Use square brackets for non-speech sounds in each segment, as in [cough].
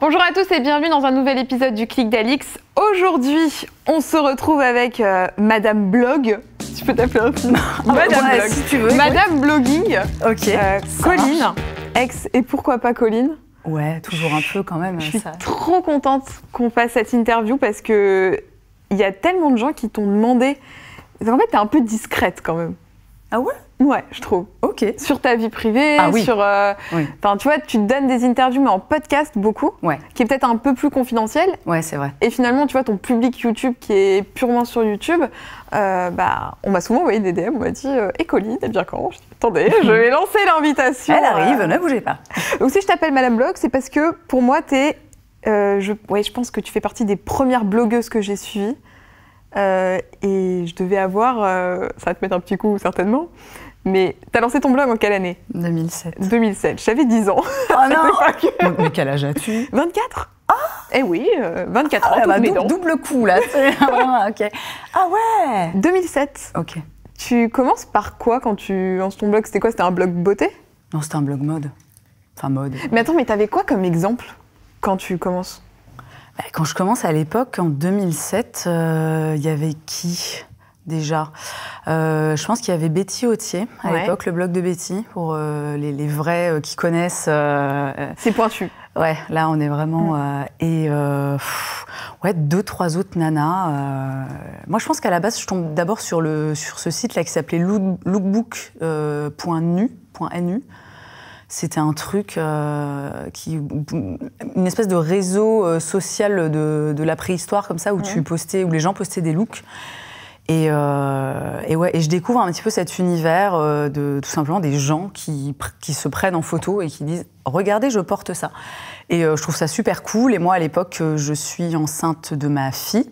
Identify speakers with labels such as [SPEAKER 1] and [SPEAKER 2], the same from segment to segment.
[SPEAKER 1] Bonjour à tous et bienvenue dans un nouvel épisode du Clic d'Alix. Aujourd'hui, on se retrouve avec euh, Madame Blog. Tu peux t'appeler aussi Madame Blog. Si tu veux. Madame Blogging. Ok. Euh, Colline. Ex et pourquoi pas Colline Ouais, toujours un peu quand même. Je suis trop contente qu'on fasse cette interview parce que il y a tellement de gens qui t'ont demandé. En fait, t'es un peu discrète quand même. Ah ouais Ouais, je trouve. Ok. Sur ta vie privée, ah oui. sur. Euh, tu vois, tu donnes des interviews, mais en podcast beaucoup. Ouais. Qui est peut-être un peu plus confidentiel. Ouais, c'est vrai. Et finalement, tu vois, ton public YouTube qui est purement sur YouTube, euh, bah, on m'a souvent envoyé des DM, on m'a dit euh, Et bien quand je dis, Attendez, [laughs] je vais lancer l'invitation. Elle arrive, ne bougez pas. Donc, euh, si je t'appelle Madame Blog, c'est parce que pour moi, t'es. je, ouais, je pense que tu fais partie des premières blogueuses que j'ai suivies. et je devais avoir. ça va te mettre un petit coup, certainement. Mais t'as lancé ton blog en quelle année 2007. 2007, j'avais 10 ans. Oh [laughs] non Mais quel âge as-tu 24 Ah Eh oui, 24 euh, ah ans, bah Double coup là, [laughs] ah, ah ouais 2007. Ok. Tu commences par quoi quand tu lances ton blog C'était quoi C'était un blog beauté Non, c'était un blog mode. Enfin, mode. Mais attends, mais t'avais quoi comme exemple quand tu commences bah, Quand je commence à l'époque,
[SPEAKER 2] en 2007, euh, il y avait qui déjà. Euh, je pense qu'il y avait Betty Autier à l'époque, le blog de Betty, pour euh, les, vrais euh, qui connaissent. C'est pointu. Ouais, là on est vraiment. Mm. et ouais, deux, trois autres nanas. moi je pense qu'à la base, je tombe d'abord sur, le, sur ce site là qui s'appelait lookbook.nu. C'était un truc qui. une espèce de réseau social de, de, la préhistoire comme ça où mm. tu postais, où les gens postaient des looks. Euh, et, ouais, et je découvre un petit peu cet univers euh, de tout simplement des gens qui, qui se prennent en photo et qui disent Regardez, je porte ça. Et euh, je trouve ça super cool. Et moi, à l'époque, je suis enceinte de ma fille.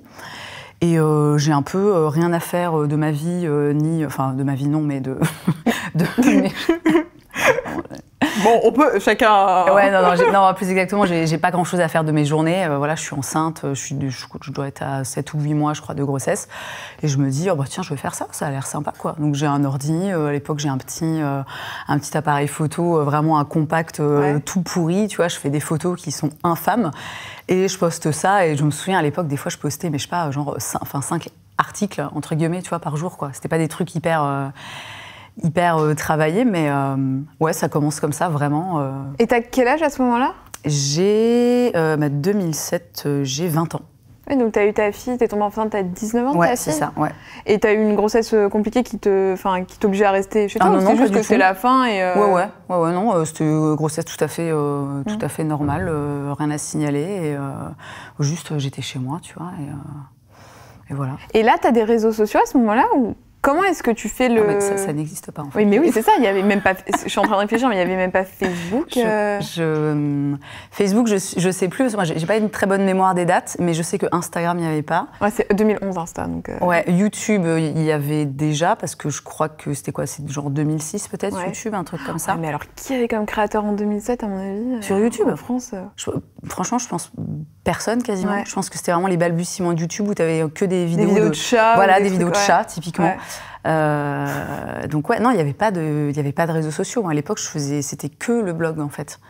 [SPEAKER 2] Et j'ai un peu rien à faire de ma vie, ni. Enfin, de ma vie, non, mais de. [laughs]
[SPEAKER 1] [laughs] Bon, on peut chacun. Ouais, non,
[SPEAKER 2] non, plus exactement, j'ai pas grand chose à faire de mes journées. Euh, voilà, je suis enceinte, euh, je, suis, dois être à 7 ou 8 mois, je crois, de grossesse. Et je me dis, oh, bah, tiens, je vais faire ça, ça a l'air sympa, quoi. Donc j'ai un ordi, euh, à l'époque, j'ai un, petit un petit appareil photo, vraiment un compact tout pourri, tu vois, je fais des photos qui sont infâmes. Et je poste ça, et je me souviens à l'époque, des fois, je postais, mais je sais pas, genre 5, 5 articles, entre guillemets, tu vois, par jour, quoi. C'était pas des trucs hyper hyper euh, travaillé, mais euh, ouais, ça commence comme ça, vraiment. Euh.
[SPEAKER 1] Et t'as quel âge à ce moment-là
[SPEAKER 2] J'ai. 2007, bah, j'ai 20 ans.
[SPEAKER 1] Oui, donc t'as eu ta fille, t'es tombée enceinte, t'as 19 ans, ta fille c'est ça, ouais. Et t'as eu une grossesse compliquée qui te, enfin, qui t'obligeait à rester chez ah toi ah, non, non, juste que c'était la fin et... Ouais,
[SPEAKER 2] ouais, ouais, non, c'était une grossesse tout à fait, mmh. tout à fait normale, rien à signaler, et, juste j'étais chez moi, tu vois,
[SPEAKER 1] et, voilà. Et là, t'as des réseaux sociaux à ce moment-là Comment est-ce que tu fais le. Ah, ça, ça n'existe pas en fait. Oui, mais oui, c'est ça. Il y avait même pas. je suis en train de réfléchir, mais il n'y avait même pas Facebook. Je,
[SPEAKER 2] euh. hum, Facebook, je ne sais plus. Moi, j'ai pas une très bonne mémoire des dates, mais je sais que Instagram, il n'y avait pas. Ouais, c'est 2011 hein, Insta. Donc euh. Ouais, YouTube, euh, il y avait déjà, parce que je crois que c'était quoi C'est genre 2006 peut-être, YouTube, un truc comme ça. mais alors,
[SPEAKER 1] qui avait comme créateur en 2007, à mon avis Sur YouTube En France
[SPEAKER 2] Franchement, je pense personne quasiment. Je pense que c'était vraiment les balbutiements de YouTube où tu avais que des vidéos, de, chats. Voilà, des, vidéos de chat typiquement. Euh, donc ouais, non, il n'y avait pas de, il avait pas de réseaux sociaux. À l'époque, je faisais, c'était que le blog en fait.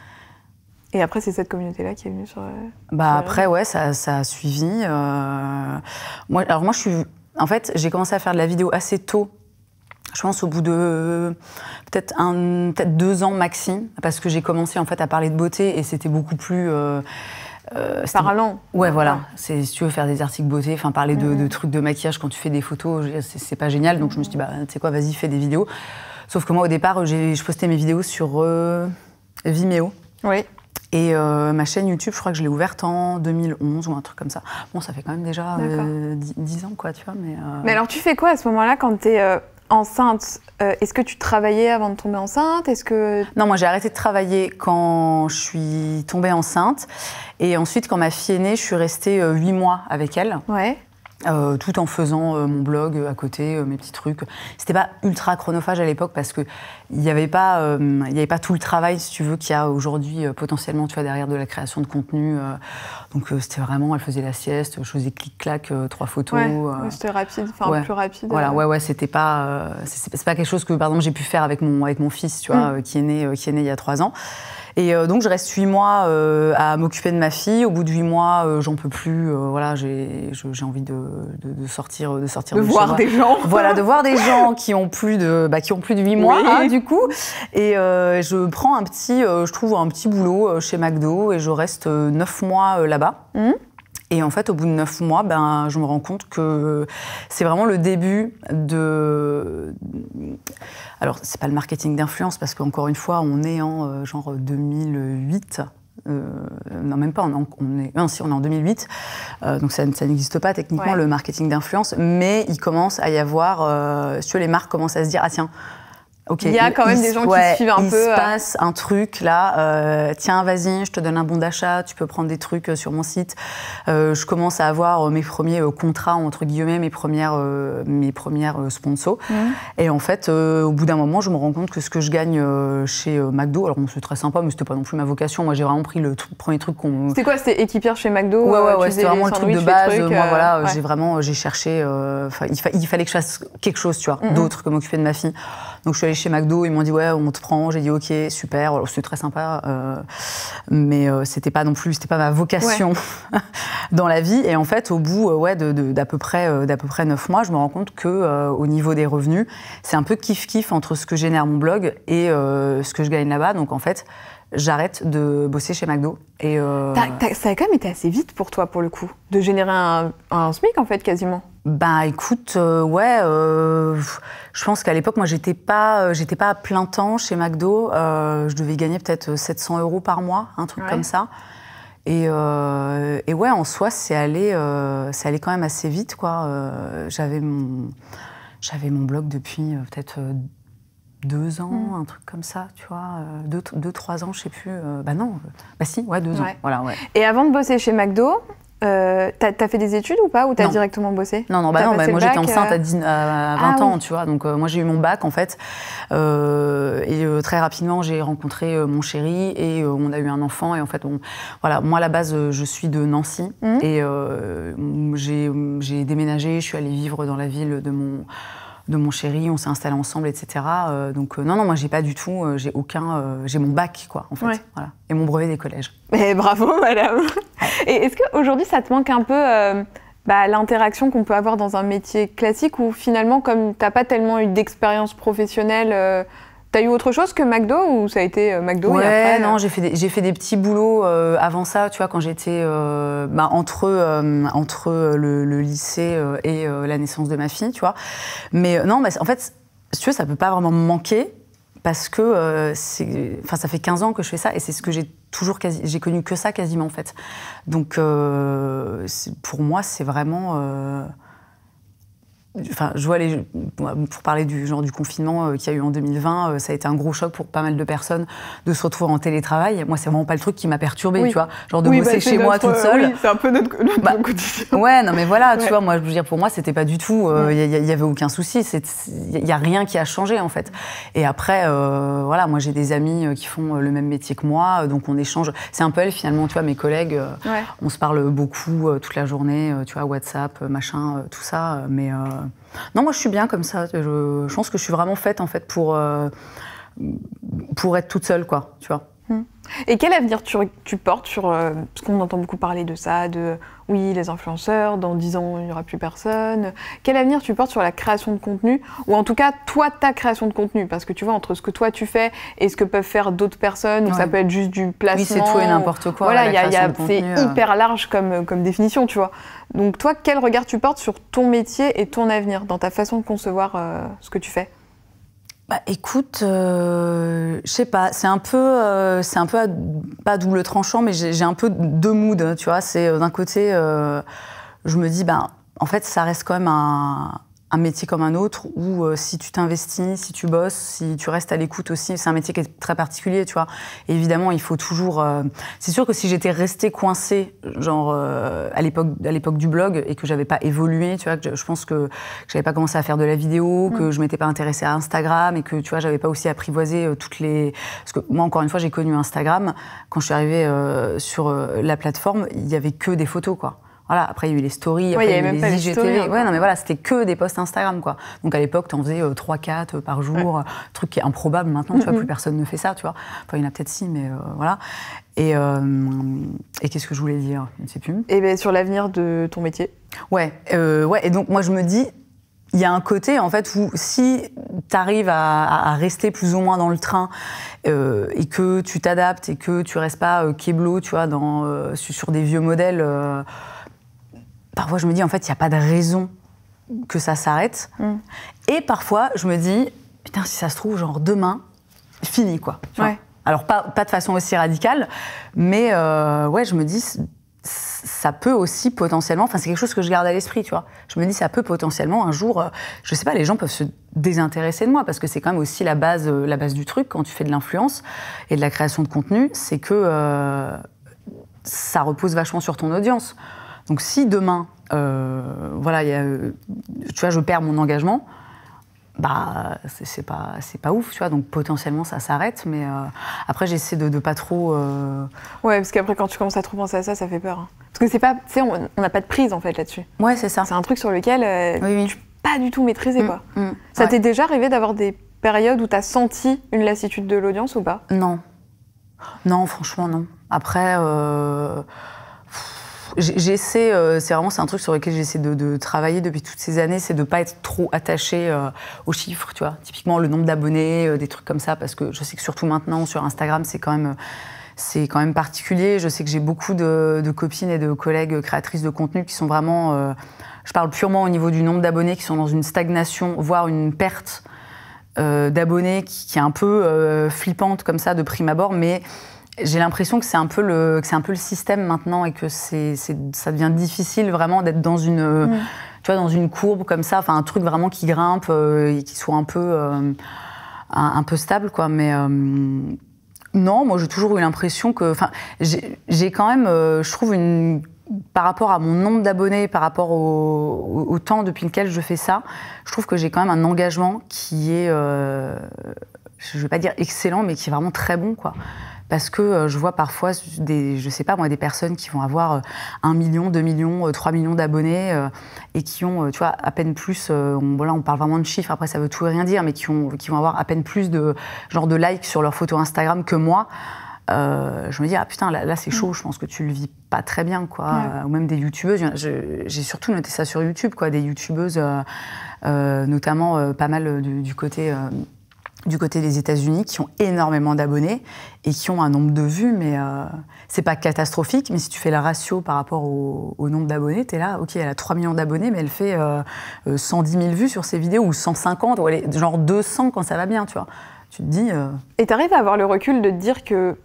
[SPEAKER 1] Et après, c'est cette communauté-là qui est venue sur. Euh, bah après, ouais,
[SPEAKER 2] ça, ça a suivi. Euh, moi, alors moi, je suis, en fait, j'ai commencé à faire de la vidéo assez tôt je pense au bout de peut-être un peut-être deux ans maxi parce que j'ai commencé en fait à parler de beauté et c'était beaucoup plus euh, Ouais, voilà. C'est si tu veux faire des articles beauté, enfin parler de, trucs de maquillage quand tu fais des photos, c'est pas génial. Donc je me suis dit, bah, tu quoi, vas-y, fais des vidéos. Sauf que moi, au départ, je postais mes vidéos sur euh, Vimeo. Oui. Et euh, ma chaîne YouTube, je crois que je l'ai ouverte en 2011 ou un truc comme ça. Bon, ça fait quand même déjà 10, euh, ans, quoi, tu vois. Mais, mais alors, tu
[SPEAKER 1] fais quoi à ce moment-là quand t'es enceinte, euh, est-ce que tu travaillais avant de tomber enceinte Est-ce que non, moi j'ai arrêté de travailler quand
[SPEAKER 2] je suis tombée enceinte, et ensuite quand ma fille est née, je suis restée euh, huit mois avec elle. Ouais. Euh, tout en faisant euh, mon blog euh, à côté, mes petits trucs. C'était pas ultra chronophage à l'époque parce que il n'y avait pas, il avait pas tout le travail, si tu veux, qu'il y a aujourd'hui potentiellement, tu vois, derrière de la création de contenu. donc c'était vraiment, elle faisait la sieste, je faisais clic-clac, trois photos. Ouais, c'était
[SPEAKER 1] rapide, enfin plus rapide. Voilà, ouais,
[SPEAKER 2] ouais, c'était pas, c'est pas quelque chose que, par j'ai pu faire avec mon, avec mon fils, tu vois, mmh. qui est né, qui est né il y a trois ans. Et euh, donc, je reste 8 mois euh, à m'occuper de ma fille. Au bout de 8 mois, euh, j'en peux plus. voilà, j'ai envie de, de, sortir, de sortir. De, voir des gens. [laughs] Voilà, de voir des gens qui ont plus de, bah, qui ont plus de 8 mois, hein, du coup. Et je prends un petit, je trouve un petit boulot chez McDo et je reste 9 mois là-bas. Mmh. Et en fait, au bout de neuf mois, ben, je me rends compte que c'est vraiment le début de. Alors, c'est pas le marketing d'influence, parce qu'encore une fois, on est en euh, genre 2008. Euh, non, même pas, on est, en, non, si, on est en 2008, euh, donc ça, n'existe pas techniquement le marketing d'influence, mais il commence à y avoir, si les marques commencent à se dire, ah tiens, il y a quand même des gens qui suivent un peu. Il se euh. passe un truc là. Euh, tiens, vas-y, je te donne un bon d'achat. Tu peux prendre des trucs euh, sur mon site. je commence à avoir mes premiers contrats entre guillemets, mes premières, mes premières sponsors. Mmh. Et en fait, au bout d'un moment, je me rends compte que ce que je gagne chez McDo, alors c'est très sympa, mais c'était pas non plus ma vocation. Moi, j'ai vraiment pris le premier truc qu'on. C'était
[SPEAKER 1] quoi C'était équipière chez McDo Ouais, ouais, C'était vraiment le truc de base. Moi, voilà, j'ai
[SPEAKER 2] vraiment, j'ai cherché. il, il fallait que je fasse quelque chose, tu vois, mmh. d'autre que m'occuper de ma fille. Donc, je suis chez McDo, ils m'ont dit ouais, on te prend. J'ai dit ok, super, oh, c'est très sympa, euh, mais euh, c'était pas non plus, c'était pas ma vocation [laughs] dans la vie. Et en fait, au bout euh, ouais d'à de, peu près d'à peu près neuf mois, je me rends compte que au niveau des revenus, c'est un peu kiff kiff entre ce que génère mon blog et ce que je gagne là-bas. Donc en fait, j'arrête de bosser chez McDo. Et ça
[SPEAKER 1] a quand même été assez vite pour toi, pour le coup, de générer un, un SMIC, en fait, quasiment.
[SPEAKER 2] Ben écoute, euh, ouais, euh, je pense qu'à l'époque, moi, j'étais pas, euh, j'étais pas à plein temps chez McDo. je devais gagner peut-être 700 euros par mois, un truc comme ça. Et, ouais, en soi, c'est allé, c'est quand même assez vite, quoi. j'avais mon, j'avais mon blog depuis peut-être deux ans, hmm. un truc comme ça, tu vois, deux, deux trois ans, je sais plus. bah non, bah si, ouais, deux ans. Voilà, ouais.
[SPEAKER 1] Et avant de bosser chez McDo, euh, t'as fait des études ou pas Ou t'as directement bossé Non, non, bah non, bah, moi j'étais enceinte à, 20
[SPEAKER 2] euh ah ans, tu vois. Donc euh, moi j'ai eu mon bac en fait. et très rapidement j'ai rencontré mon chéri et on a eu un enfant. Et en fait, on, voilà, moi à la base je suis de Nancy mmh. et j'ai déménagé, je suis allée vivre dans la ville de mon de mon chéri, on s'est installé ensemble, etc. Euh, donc euh, non, non, moi j'ai pas du tout, euh, j'ai aucun, j'ai mon bac quoi, en fait, et mon brevet des collèges.
[SPEAKER 1] Mais bravo madame. et est-ce qu'aujourd'hui ça te manque un peu bah, l'interaction qu'on peut avoir dans un métier classique ou finalement comme t'as pas tellement eu d'expérience professionnelle T'as eu autre chose que McDo ou ça a été euh, McDo Ouais, non, euh
[SPEAKER 2] j'ai fait, des, j'ai fait des petits boulots euh, avant ça, tu vois, quand j'étais bah, entre, entre le, lycée et la naissance de ma fille, tu vois. Mais non, mais en fait, si tu veux, ça peut pas vraiment me manquer parce que enfin, ça fait 15 ans que je fais ça et c'est ce que j'ai toujours quasi, j'ai connu que ça quasiment en fait. Donc pour moi, c'est vraiment Enfin, je vois les, pour parler du genre du confinement euh, qu'il y a eu en 2020, euh, ça a été un gros choc pour pas mal de personnes de se retrouver en télétravail. Moi, c'est vraiment pas le truc qui m'a perturbé tu vois. Genre de bosser bah, chez moi toute euh, seule.
[SPEAKER 1] c'est un peu notre, bah, Ouais, non,
[SPEAKER 2] mais voilà, tu vois, moi, je veux dire, pour moi, c'était pas du tout. Il y avait aucun souci. Il n'y a rien qui a changé, en fait. Et après, voilà, moi, j'ai des amis qui font le même métier que moi, donc on échange. C'est un peu finalement, tu vois, mes collègues, on se parle beaucoup toute la journée, tu vois, WhatsApp, machin, tout ça. Mais. Euh, non, moi je suis bien comme ça. Je, pense que je suis vraiment faite en fait pour, euh, pour être toute seule, quoi, tu vois.
[SPEAKER 1] Et quel avenir tu, portes sur. Euh, parce qu'on entend beaucoup parler de ça, de oui, les influenceurs, dans 10 ans, il n'y aura plus personne. Quel avenir tu portes sur la création de contenu Ou en tout cas, toi, ta création de contenu Parce que tu vois, entre ce que toi tu fais et ce que peuvent faire d'autres personnes, ça peut être juste du placement. Oui, c'est tout et n'importe quoi. Voilà, c'est euh. hyper large comme, définition, tu vois. Donc, toi, quel regard tu portes sur ton métier et ton avenir dans ta façon de concevoir euh, ce que tu fais
[SPEAKER 2] bah, écoute, euh, je sais pas, c'est un peu, euh, c'est un peu pas double tranchant, mais j'ai un peu deux moods, tu vois. C'est euh, d'un côté, je me dis, ben, bah, en fait, ça reste quand même un, un métier comme un autre où euh, si tu t'investis, si tu bosses, si tu restes à l'écoute aussi, c'est un métier qui est très particulier, tu vois. évidemment, il faut toujours. Euh, c'est sûr que si j'étais restée coincée, genre euh, à l'époque, à l'époque du blog et que j'avais pas évolué, tu vois, que je, pense que, que j'avais pas commencé à faire de la vidéo, mm. que je m'étais pas intéressée à Instagram et que tu vois, j'avais pas aussi apprivoisé toutes les. Parce que moi, encore une fois, j'ai connu Instagram quand je suis arrivée sur la plateforme, il y avait que des photos, quoi après, il y a eu les stories, il y a eu les IGTV. mais voilà, c'était que des posts Instagram, quoi. Donc, à l'époque, tu en faisais 3-4 euh, euh, par jour, euh, truc qui est improbable maintenant, tu vois, plus personne ne fait ça, tu vois. Enfin, il y en a peut-être si, mais voilà. Et, qu'est-ce que je voulais dire Je ne sais plus.
[SPEAKER 1] Et eh ben, sur l'avenir de ton métier.
[SPEAKER 2] Ouais, ouais, et donc, moi, je me dis, il y a un côté en fait où si tu arrives à, rester plus ou moins dans le train et que tu t'adaptes et que tu restes pas euh, tu vois, dans, sur des vieux modèles parfois je me dis en fait il n'y a pas de raison que ça s'arrête. Mm. Et parfois je me dis putain si ça se trouve genre demain fini quoi. Alors pas, pas de façon aussi radicale, mais euh, ouais je me dis ça peut aussi potentiellement, enfin c'est quelque chose que je garde à l'esprit, tu vois. Je me dis ça peut potentiellement un jour, euh, je sais pas, les gens peuvent se désintéresser de moi parce que c'est quand même aussi la base, euh, la base du truc quand tu fais de l'influence et de la création de contenu, c'est que ça repose vachement sur ton audience. Donc si demain, euh, voilà, euh, tu vois, je perds mon engagement, bah c'est pas c'est pas ouf tu vois donc potentiellement ça s'arrête mais euh, après j'essaie de, de, pas trop
[SPEAKER 1] ouais parce qu'après quand tu commences à trop penser à ça ça fait peur hein. parce que c'est pas tu sais on n'a pas de prise en fait là-dessus ouais c'est ça c'est un truc sur lequel oui, pas du tout maîtrisé mm, quoi mm. ça t'est déjà arrivé d'avoir des périodes où t'as senti une lassitude de l'audience ou pas non
[SPEAKER 2] non franchement non après j'essaie, euh, c'est vraiment c'est un truc sur lequel j'essaie de, travailler depuis toutes ces années, c'est de ne pas être trop attaché euh, aux chiffres, tu vois. Typiquement le nombre d'abonnés, euh, des trucs comme ça, parce que je sais que surtout maintenant sur Instagram, c'est quand même c'est quand même particulier. Je sais que j'ai beaucoup de, copines et de collègues créatrices de contenu qui sont vraiment. je parle purement au niveau du nombre d'abonnés qui sont dans une stagnation, voire une perte d'abonnés qui, est un peu flippante comme ça de prime abord, mais j'ai l'impression que c'est un peu le un peu le système maintenant et que ça devient difficile vraiment d'être dans une euh, mm. dans une courbe comme ça enfin un truc vraiment qui grimpe euh, et qui soit un peu euh, un, peu stable quoi mais non moi j'ai toujours eu l'impression que j'ai quand même je trouve une par rapport à mon nombre d'abonnés, par rapport au, temps depuis lequel je fais ça, je trouve que j'ai quand même un engagement qui est, je ne vais pas dire excellent, mais qui est vraiment très bon. quoi parce que euh, je vois parfois des, je sais pas moi, des personnes qui vont avoir 1 euh, million, 2 millions, 3 euh, millions d'abonnés et qui ont, tu vois, à peine plus, on, on parle vraiment de chiffres, après ça veut tout et rien dire, mais qui, ont, qui vont avoir à peine plus de, genre de likes sur leur photo Instagram que moi. je me dis, ah putain, là, c'est chaud, je pense que tu le vis pas très bien, quoi. Ou même des youtubeuses, j'ai surtout noté ça sur YouTube, quoi, des youtubeuses, notamment pas mal du côté du côté des États-Unis qui ont énormément d'abonnés et qui ont un nombre de vues, mais euh, c'est pas catastrophique. Mais si tu fais la ratio par rapport au, nombre d'abonnés, tu es là, ok, elle a 3 millions d'abonnés, mais elle fait 110 euh, 000 euh, vues sur ses vidéos ou 150, ou genre 200 quand
[SPEAKER 1] ça va bien, tu vois. Tu te dis. Et tu arrives à avoir le recul de te dire que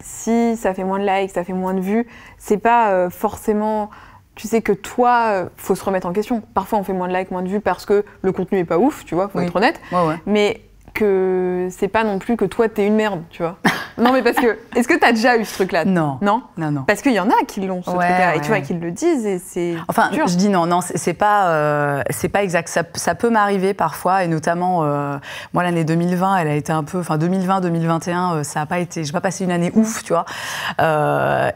[SPEAKER 1] si ça fait moins de likes, ça fait moins de vues, c'est pas forcément tu sais que toi, euh, faut se remettre en question. Parfois, on fait moins de likes, moins de vues parce que le contenu est pas ouf, tu vois, faut être honnête. Mais que c'est pas non plus que toi, t'es une merde, tu vois. [laughs] Non, mais parce que. Est-ce que tu as déjà eu ce truc-là Non. Non Non, non. Parce qu'il y en a qui l'ont, ce truc-là, et tu vois, qui le disent, et c'est.
[SPEAKER 2] Enfin, je dis non, non, c'est pas, euh, c'est pas exact. Ça, peut m'arriver parfois, et notamment, euh, moi, l'année 2020, elle a été un peu. Enfin, 2020-2021, euh, ça a pas été. J'ai pas passé une année ouf, tu vois.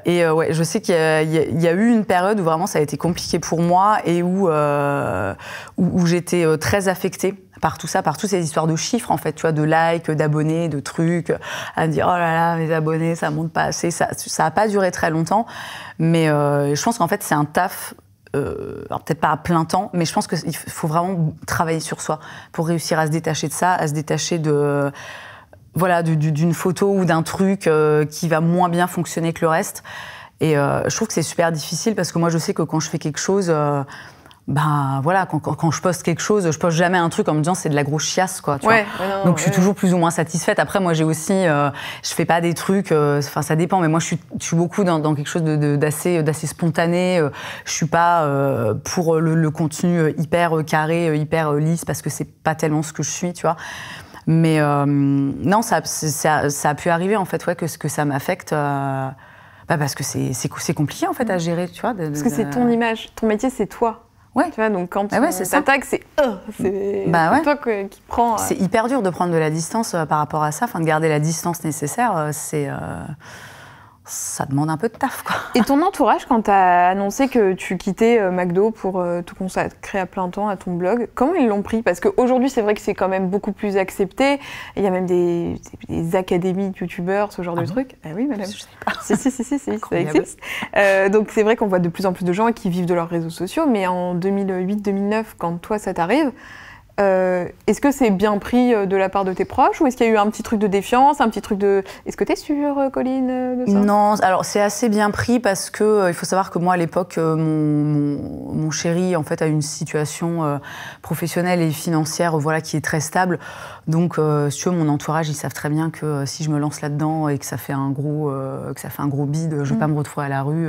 [SPEAKER 2] et ouais, je sais qu'il y, a eu une période où vraiment ça a été compliqué pour moi, et où, où, où j'étais très affectée par tout ça, par toutes ces histoires de chiffres, en fait, tu vois, de likes, d'abonnés, de trucs, à dire, oh là, là, mes abonnés, ça monte pas assez. Ça n'a a pas duré très longtemps. Mais euh, je pense qu'en fait, c'est un taf. Euh, alors peut-être pas à plein temps, mais je pense qu'il faut vraiment travailler sur soi pour réussir à se détacher de ça, à se détacher de voilà d'une photo ou d'un truc euh, qui va moins bien fonctionner que le reste. Et je trouve que c'est super difficile parce que moi je sais que quand je fais quelque chose, ben voilà, quand, je poste quelque chose, je poste jamais un truc en me disant c'est de la grosse chiasse, quoi. Donc je suis toujours plus ou moins satisfaite. Après, moi, j'ai aussi, euh, je fais pas des trucs, euh, enfin ça dépend, mais moi, je suis, beaucoup dans, quelque chose d'assez spontané. Euh, je suis pas pour le, contenu hyper carré, hyper lisse, parce que c'est pas tellement ce que je suis, tu vois. Mais non, ça, ça, a pu arriver en fait, ouais, que, que ça m'affecte. Bah, parce que c'est compliqué en fait à mm. gérer, tu vois. Parce que c'est ton
[SPEAKER 1] image, ton métier c'est toi. Ouais. Tu vois, donc quand tu bah t'attaques, c'est oh, bah toi qui prends. Euh. C'est
[SPEAKER 2] hyper dur de prendre de la distance euh, par rapport à ça, enfin de garder la distance nécessaire. Euh, c'est ça demande un peu de taf.
[SPEAKER 1] Quoi. Et ton entourage, quand t'as annoncé que tu quittais euh, McDo pour euh, te consacrer à plein temps à ton blog, comment ils l'ont pris Parce qu'aujourd'hui, c'est vrai que c'est quand même beaucoup plus accepté. Il y a même des, académies de youtubeurs, ce genre de ah truc. Ah oui, madame. Je sais pas. Si, si, si, si, ça existe. Euh, donc c'est vrai qu'on voit de plus en plus de gens qui vivent de leurs réseaux sociaux, mais en 2008-2009, quand toi, ça t'arrive, euh, est-ce que c'est bien pris euh, de la part de tes proches ou est-ce qu'il y a eu un petit truc de défiance, un petit truc de... Est-ce que tu es sûre, euh, Colline Non,
[SPEAKER 2] alors c'est assez bien pris parce que il faut savoir que moi à l'époque, mon, mon, chéri en fait a une situation professionnelle et financière voilà qui est très stable. Donc, si tu veux, mon entourage, ils savent très bien que si je me lance là-dedans et que ça fait un gros, que ça fait un gros bide, je vais pas mm. me retrouver à la rue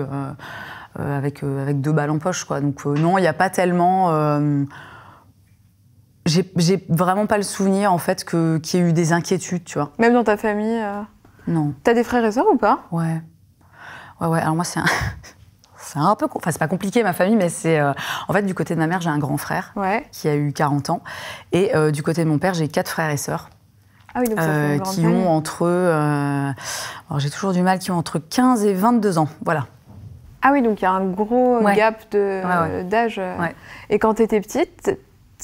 [SPEAKER 2] avec avec deux balles en poche quoi. Donc non, il n'y a pas tellement j'ai vraiment pas le souvenir en fait que qu'il y ait eu des inquiétudes, tu vois. Même dans ta famille. non euh,
[SPEAKER 1] Non. T'as des frères et sœurs ou pas
[SPEAKER 2] Ouais. Ouais ouais. Alors moi c'est un... [laughs] c'est un peu, enfin c'est pas compliqué ma famille, mais c'est euh, en fait du côté de ma mère j'ai un grand frère ouais. qui a eu 40 ans et euh, du côté de mon père j'ai quatre frères et sœurs.
[SPEAKER 1] Ah oui, donc ça fait qui ont
[SPEAKER 2] entre, alors j'ai toujours du mal, qui ont entre 15 et 22 ans, voilà.
[SPEAKER 1] Ah oui, donc il y a un gros gap d'âge. Et quand tu étais petite,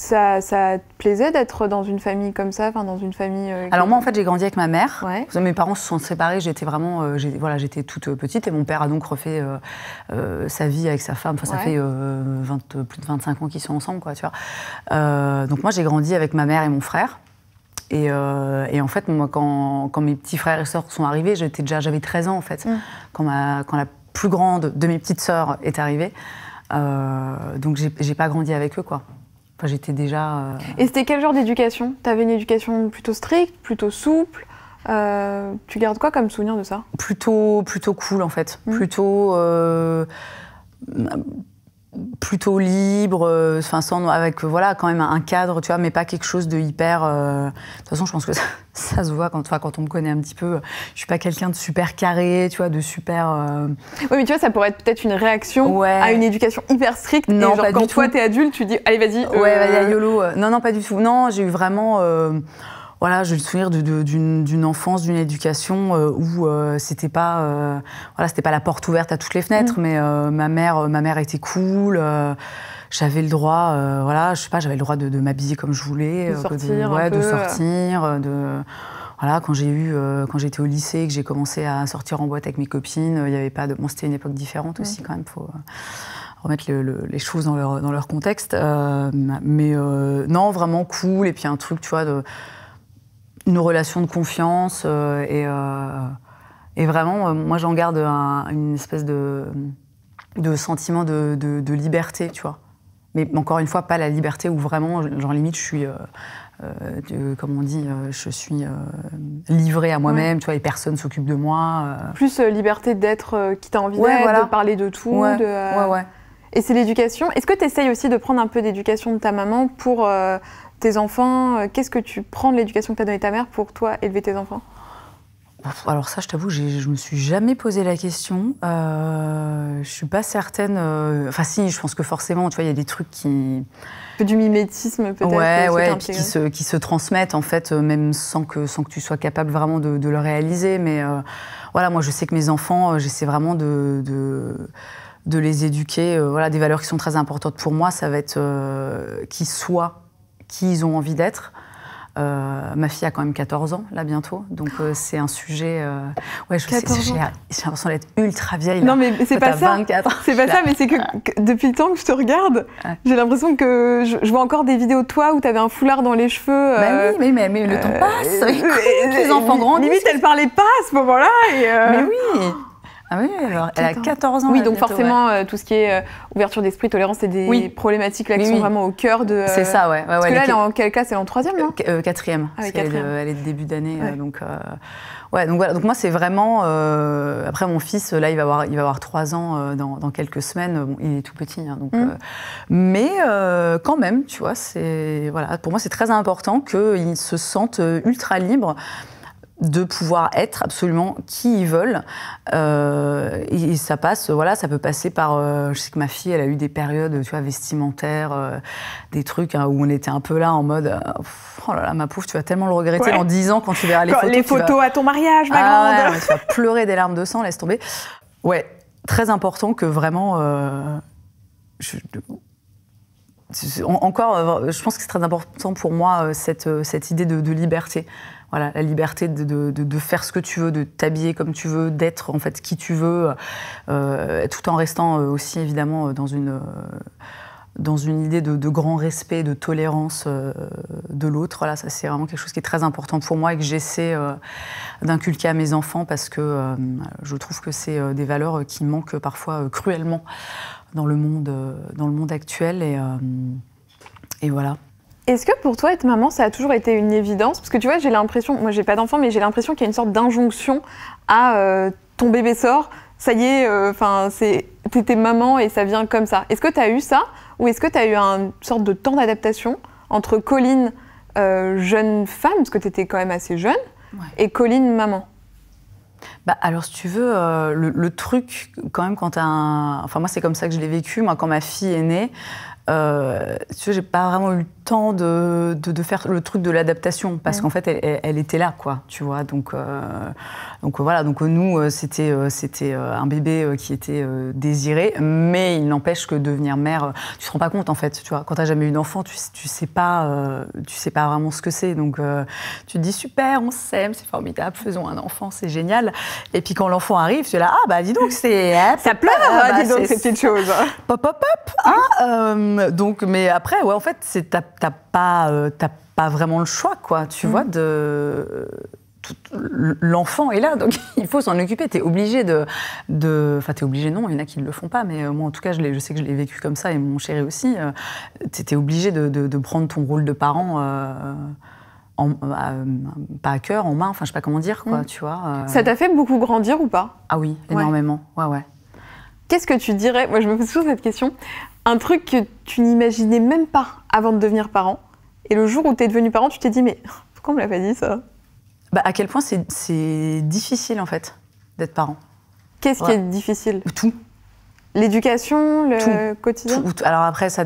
[SPEAKER 1] ça, te plaisait d'être dans une famille comme ça, enfin dans une famille. Euh, Alors moi en
[SPEAKER 2] fait j'ai grandi avec ma mère. Mes parents se sont séparés. J'étais vraiment, euh, voilà, j'étais toute euh, petite et mon père a donc refait sa vie avec sa femme. ça fait plus de 25 ans qu'ils sont ensemble quoi, tu donc moi j'ai grandi avec ma mère et mon frère. Et, en fait, moi, quand, mes petits frères et sœurs sont arrivés, j'étais déjà, j'avais 13 ans en fait, mm. quand, quand, la plus grande de mes petites sœurs est arrivée. Euh, donc, j'ai pas grandi avec eux, quoi j'étais déjà. Euh,
[SPEAKER 1] Et c'était quel genre d'éducation T'avais une éducation plutôt stricte, plutôt souple euh, tu gardes quoi comme souvenir de ça
[SPEAKER 2] Plutôt, plutôt cool en fait. Hmm. Plutôt euh, plutôt libre, euh, enfin avec voilà quand même un cadre, tu vois, mais pas quelque chose de hyper. Euh, de toute façon, je pense que [laughs] ça, se voit quand, quand on me connaît un petit peu. Je suis pas quelqu'un de super carré,
[SPEAKER 1] tu vois, de super. Euh, oui, mais tu vois, ça pourrait être peut-être une réaction à une éducation hyper stricte. Non, et genre, quand toi t'es adulte, tu dis allez vas-y. Ouais, vas-y bah, yolo. Non, non, pas du tout. Non, j'ai eu vraiment
[SPEAKER 2] voilà, j'ai le souvenir d'une enfance, d'une éducation euh, où euh, c'était pas, euh, voilà, c'était pas la porte ouverte à toutes les fenêtres, mm. mais ma mère, ma mère était cool. j'avais le droit, voilà, je sais pas, j'avais le droit de, m'habiller comme je voulais, de sortir, ouais, de sortir, voilà, quand j'ai eu, quand j'étais au lycée, que j'ai commencé à sortir en boîte avec mes copines, il y avait pas de, c'était une époque différente aussi quand même, faut remettre les choses dans leur, dans leur contexte, mais non, vraiment cool, et puis un truc, tu vois, de une relation de confiance euh, et, euh, et, vraiment, euh, moi j'en garde une espèce de, de sentiment de, de, liberté, tu vois. Mais encore une fois, pas la liberté où vraiment, genre limite, je suis, comme on dit, je suis livrée à moi-même, tu vois, et personne s'occupe de moi.
[SPEAKER 1] Plus liberté d'être qui t'a envie de parler de tout. Ouais, ouais, ouais. Et c'est l'éducation. Est-ce que tu essayes aussi de prendre un peu d'éducation de ta maman pour tes enfants euh, Qu'est-ce que tu prends de l'éducation que t'as donnée ta mère pour toi élever tes enfants
[SPEAKER 2] alors ça, je t'avoue, je me suis jamais posé la question. Euh, je suis pas certaine. Euh, enfin si, je pense que forcément, tu vois, il y a des trucs qui peu du
[SPEAKER 3] mimétisme
[SPEAKER 2] peut-être. Ouais, ouais, qui se, transmettent en fait, même sans que sans que tu sois capable vraiment de, le réaliser. Mais voilà, moi, je sais que mes enfants, j'essaie vraiment de, de de les éduquer. voilà, des valeurs qui sont très importantes pour moi, ça va être qu'ils soient qui ils ont envie d'être. Euh, ma fille a quand même 14 ans, là, bientôt. Donc, euh, c'est un sujet. Euh, ouais, je j'ai l'impression d'être ultra vieille. Non, mais c'est pas ça. C'est pas ça, mais c'est que,
[SPEAKER 1] depuis le temps que je te regarde, j'ai l'impression que je, vois encore des vidéos de toi où t'avais un foulard dans les cheveux. Bah oui, mais, mais, le temps passe. Écoute, les enfants grandissent. Limite, elle parlait pas à ce moment-là. Et mais oui. Ah ah, oui, elle a 14 ans. Oui, donc forcément, euh, tout ce qui est euh, ouverture d'esprit, tolérance, c'est des problématiques là, qui sont vraiment au cœur de. c'est ça, ouais. parce que là, elle est en quelle classe Elle en troisième, non euh, Quatrième.
[SPEAKER 2] Ah, quatrième. Elle, est de début d'année. donc, ouais, donc voilà. Donc moi, c'est vraiment. après, mon fils, là, il va avoir, il va avoir 3 ans dans, quelques semaines. il est tout petit. Hein, donc, mmh. mais quand même, tu vois, c'est. Voilà. Pour moi, c'est très important qu'il se sente ultra libre de pouvoir être absolument qui ils veulent. Euh, et, ça passe, voilà, ça peut passer par. Euh, je sais que ma fille, elle a eu des périodes, tu vois, vestimentaires, euh, des trucs hein, où on était un peu là en mode, oh là là, ma pauvre, tu vas tellement le regretter en 10 ans quand tu verras les photos. Les photos à
[SPEAKER 1] ton mariage, ma ah grande. tu
[SPEAKER 2] vas [laughs] pleurer des larmes de sang, laisse tomber. Ouais, très important que vraiment. encore, je pense que c'est très important pour moi cette, cette idée de liberté la liberté de, faire ce que tu veux, de t'habiller comme tu veux, d'être en fait qui tu veux, euh, tout en restant euh, aussi évidemment euh, dans une, dans une idée de, grand respect, de tolérance de l'autre. Voilà, ça c'est vraiment quelque chose qui est très important pour moi et que j'essaie d'inculquer à mes enfants parce que je trouve que c'est des valeurs qui manquent parfois cruellement dans le monde, dans le monde actuel et, et voilà.
[SPEAKER 1] Est-ce que pour toi, être maman, ça a toujours été une évidence Parce que tu vois, j'ai l'impression, moi j'ai pas d'enfant, mais j'ai l'impression qu'il y a une sorte d'injonction à euh, ton bébé sort, ça y est, euh, enfin, c'est t'étais maman et ça vient comme ça. Est-ce que tu as eu ça Ou est-ce que tu as eu une sorte de temps d'adaptation entre Colline, euh, jeune femme, parce que tu étais quand même assez jeune, et Colline, maman bah, alors, si tu veux,
[SPEAKER 2] le, truc, quand même, quand t'as un. Enfin, moi, c'est comme ça que je l'ai vécu. Moi, quand ma fille est née, euh, j'ai pas vraiment eu le temps de, faire le truc de l'adaptation parce qu'en fait elle, était là quoi tu vois donc euh, donc voilà donc euh, nous euh, c'était c'était un bébé qui était désiré mais il n'empêche que devenir mère tu te rends pas compte en fait tu vois quand t'as jamais eu d'enfant tu, tu sais pas tu sais pas vraiment ce que c'est donc tu te dis super on s'aime c'est formidable faisons un enfant c'est génial et puis quand l'enfant arrive tu es là ah bah dis donc c'est ça pleure ah, hein, bah, dis donc ces petites
[SPEAKER 1] choses hein. pop pop
[SPEAKER 2] pop ah euh, donc, mais après, ouais, en fait, c'est t'as pas, euh, pas vraiment le choix, quoi. Tu mm. vois, de euh, l'enfant est là, donc [laughs] il faut s'en occuper. T'es obligé de, de, enfin t'es obligé non, il y en a qui ne le font pas, mais moi en tout cas je, sais que je l'ai vécu comme ça et mon chéri aussi. tu T'étais obligé de, prendre ton rôle de parent. pas à cœur, en main, enfin je sais pas comment dire quoi, mm. tu vois. Ça t'a
[SPEAKER 1] fait beaucoup grandir ou pas
[SPEAKER 2] Ah oui, énormément,
[SPEAKER 1] ouais ouais. Qu'est-ce que tu dirais Moi je me pose toujours cette question un truc que tu n'imaginais même pas avant de devenir parent. Et le jour où tu es devenu parent, tu t'es dit, mais pourquoi on me l'a pas dit ça
[SPEAKER 2] bah, À quel point c'est difficile en fait d'être parent.
[SPEAKER 1] Qu'est-ce qui est difficile Tout. L'éducation, le quotidien tout,
[SPEAKER 2] Alors après, ça,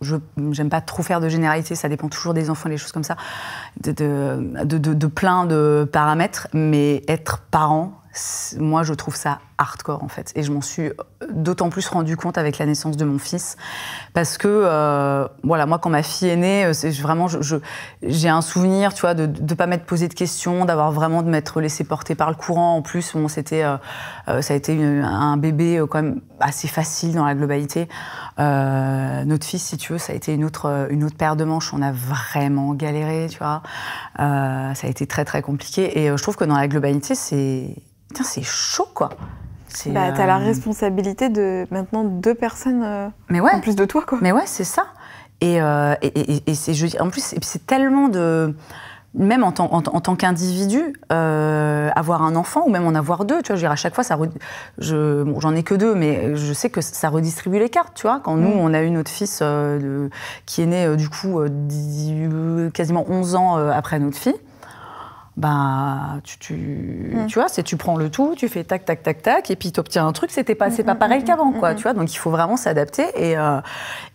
[SPEAKER 2] je j'aime pas trop faire de généralité, ça dépend toujours des enfants, des choses comme ça, de, de plein de paramètres, mais être parent, moi je trouve ça hardcore en fait. Et je m'en suis euh, d'autant plus rendu compte avec la naissance de mon fils, parce que euh, voilà, moi quand ma fille est née, euh, c'est vraiment, je, j'ai un souvenir, tu vois, de ne pas m'être posé de questions, d'avoir vraiment de m'être laissé porter par le courant. En plus, bon, c'était, ça a été un bébé quand même assez facile dans la globalité. notre fils, si tu veux, ça a été une autre, une autre paire de manches. On a vraiment galéré, tu vois. ça a été très très compliqué. Et je trouve que dans la globalité, c'est, c'est chaud quoi. Bah, t'as la euh,
[SPEAKER 1] responsabilité de maintenant deux personnes euh,
[SPEAKER 2] en plus de toi, quoi. Mais ouais, c'est ça. Et, euh, et, et, c'est, en plus, c'est tellement de même en, tant, qu'individu, avoir un enfant ou même en avoir deux, tu vois, je à chaque fois, ça je, j'en ai que deux, mais je sais que ça redistribue les cartes, tu vois. Quand nous, mm. on a eu notre fils qui est né, du coup, quasiment 11 ans après notre fille, bah, tu, tu, mm. tu vois, c'est tu prends le tout, tu fais tac, tac, tac, tac, et puis tu obtiens un truc, c'était pas, mm, c'est pas mm, pareil qu'avant, quoi, tu vois. Donc, il faut vraiment s'adapter. Et, euh,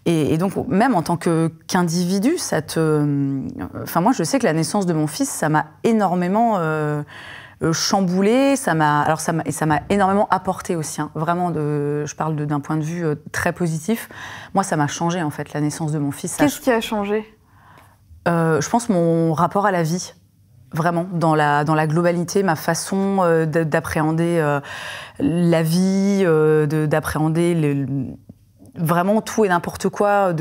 [SPEAKER 2] et, donc, même en tant qu'individu, ça te. Enfin, moi, je sais que la naissance de mon fils, ça m'a énormément. Euh, euh, chamboulé, ça m'a alors ça m'a énormément apporté aussi, hein. vraiment de je parle d'un point de vue très positif. Moi ça m'a changé en fait la naissance de mon fils. Qu'est-ce qui a changé Je pense mon rapport à la vie vraiment dans la, dans la globalité, ma façon euh, d'appréhender euh, la vie, euh, d'appréhender vraiment tout et n'importe quoi.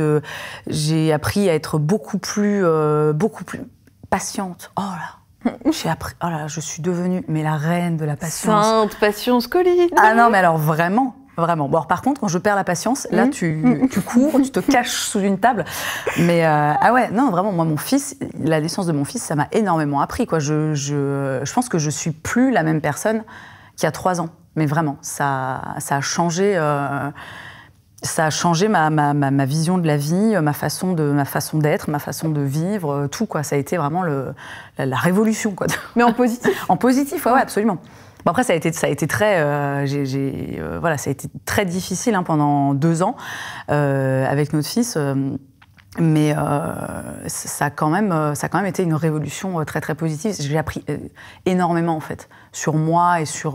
[SPEAKER 2] J'ai appris à être beaucoup plus, beaucoup plus patiente. Oh là [laughs] j'ai appris, oh là, je suis devenue mais la reine de la patience. Sainte patience colline. Ah non, mais alors vraiment, Vraiment. Bon, par contre, quand je perds la patience, là, mm. tu, cours, tu te caches [laughs] sous une table. Mais euh, ah ouais, non, vraiment, moi, mon fils, la naissance de mon fils, ça m'a énormément appris. Quoi. Je, je, je, pense que je suis plus la même personne qu'il y a trois ans. Mais vraiment, ça, ça a changé. Euh, ça a changé ma, ma, ma, vision de la vie, ma façon de ma façon d'être, ma façon de vivre, euh, tout quoi. Ça a été vraiment le, la, révolution quoi. Mais en positif. [laughs] en positif, ouais absolument. Bon après, ça a été, ça a été très, euh, euh, voilà, ça a été très difficile hein, pendant deux ans euh, avec notre fils. mais ça a quand même, ça quand même été une révolution très très positive. J'ai appris énormément en fait sur moi et sur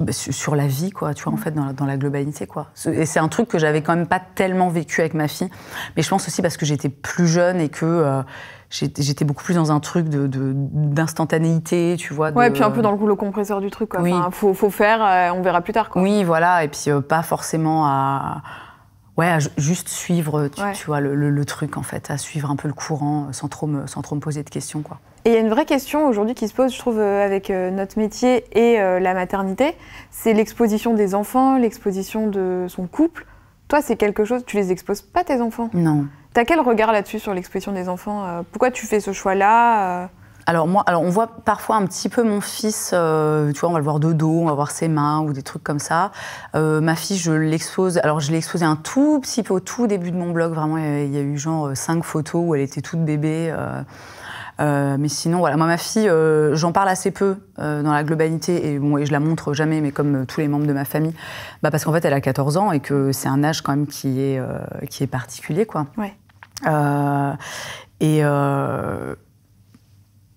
[SPEAKER 2] bah, sur la vie, quoi, tu vois, en fait, dans la, globalité, quoi. Et c'est un truc que j'avais quand même pas tellement vécu avec ma fille, mais je pense aussi parce que j'étais plus jeune et que j'étais beaucoup plus dans un truc de, d'instantanéité, tu vois. De... Ouais, et puis un peu dans le
[SPEAKER 1] rouleau compresseur du truc, quoi. Oui. Enfin,
[SPEAKER 2] faut, faut, faire, euh, on verra plus tard, quoi. Oui, voilà, et puis euh, pas forcément à. Ouais, juste suivre, tu, vois, le, truc, en fait, à suivre un peu le courant euh, sans trop me, sans trop me poser de questions, quoi.
[SPEAKER 1] Et il y a une vraie question aujourd'hui qui se pose, je trouve, avec notre métier et la maternité, c'est l'exposition des enfants, l'exposition de son couple. Toi, c'est quelque chose, tu les exposes pas tes enfants Non. T'as quel regard là-dessus sur l'expression des enfants euh, Pourquoi tu fais ce choix-là euh
[SPEAKER 2] alors moi, alors on voit parfois un petit peu mon fils, euh, tu vois, on va le voir de dos, on va voir ses mains ou des trucs comme ça. ma fille, je l'expose. Alors je l'ai exposée un tout petit peu au tout début de mon blog. Vraiment, il y, a eu genre cinq photos où elle était toute bébé. mais sinon, voilà, moi, ma fille, j'en parle assez peu dans la globalité et, bon, et je la montre jamais, mais comme tous les membres de ma famille, bah parce qu'en fait, elle a 14 ans et que c'est un âge quand même qui est, qui est particulier, quoi. Ouais. Euh, et euh,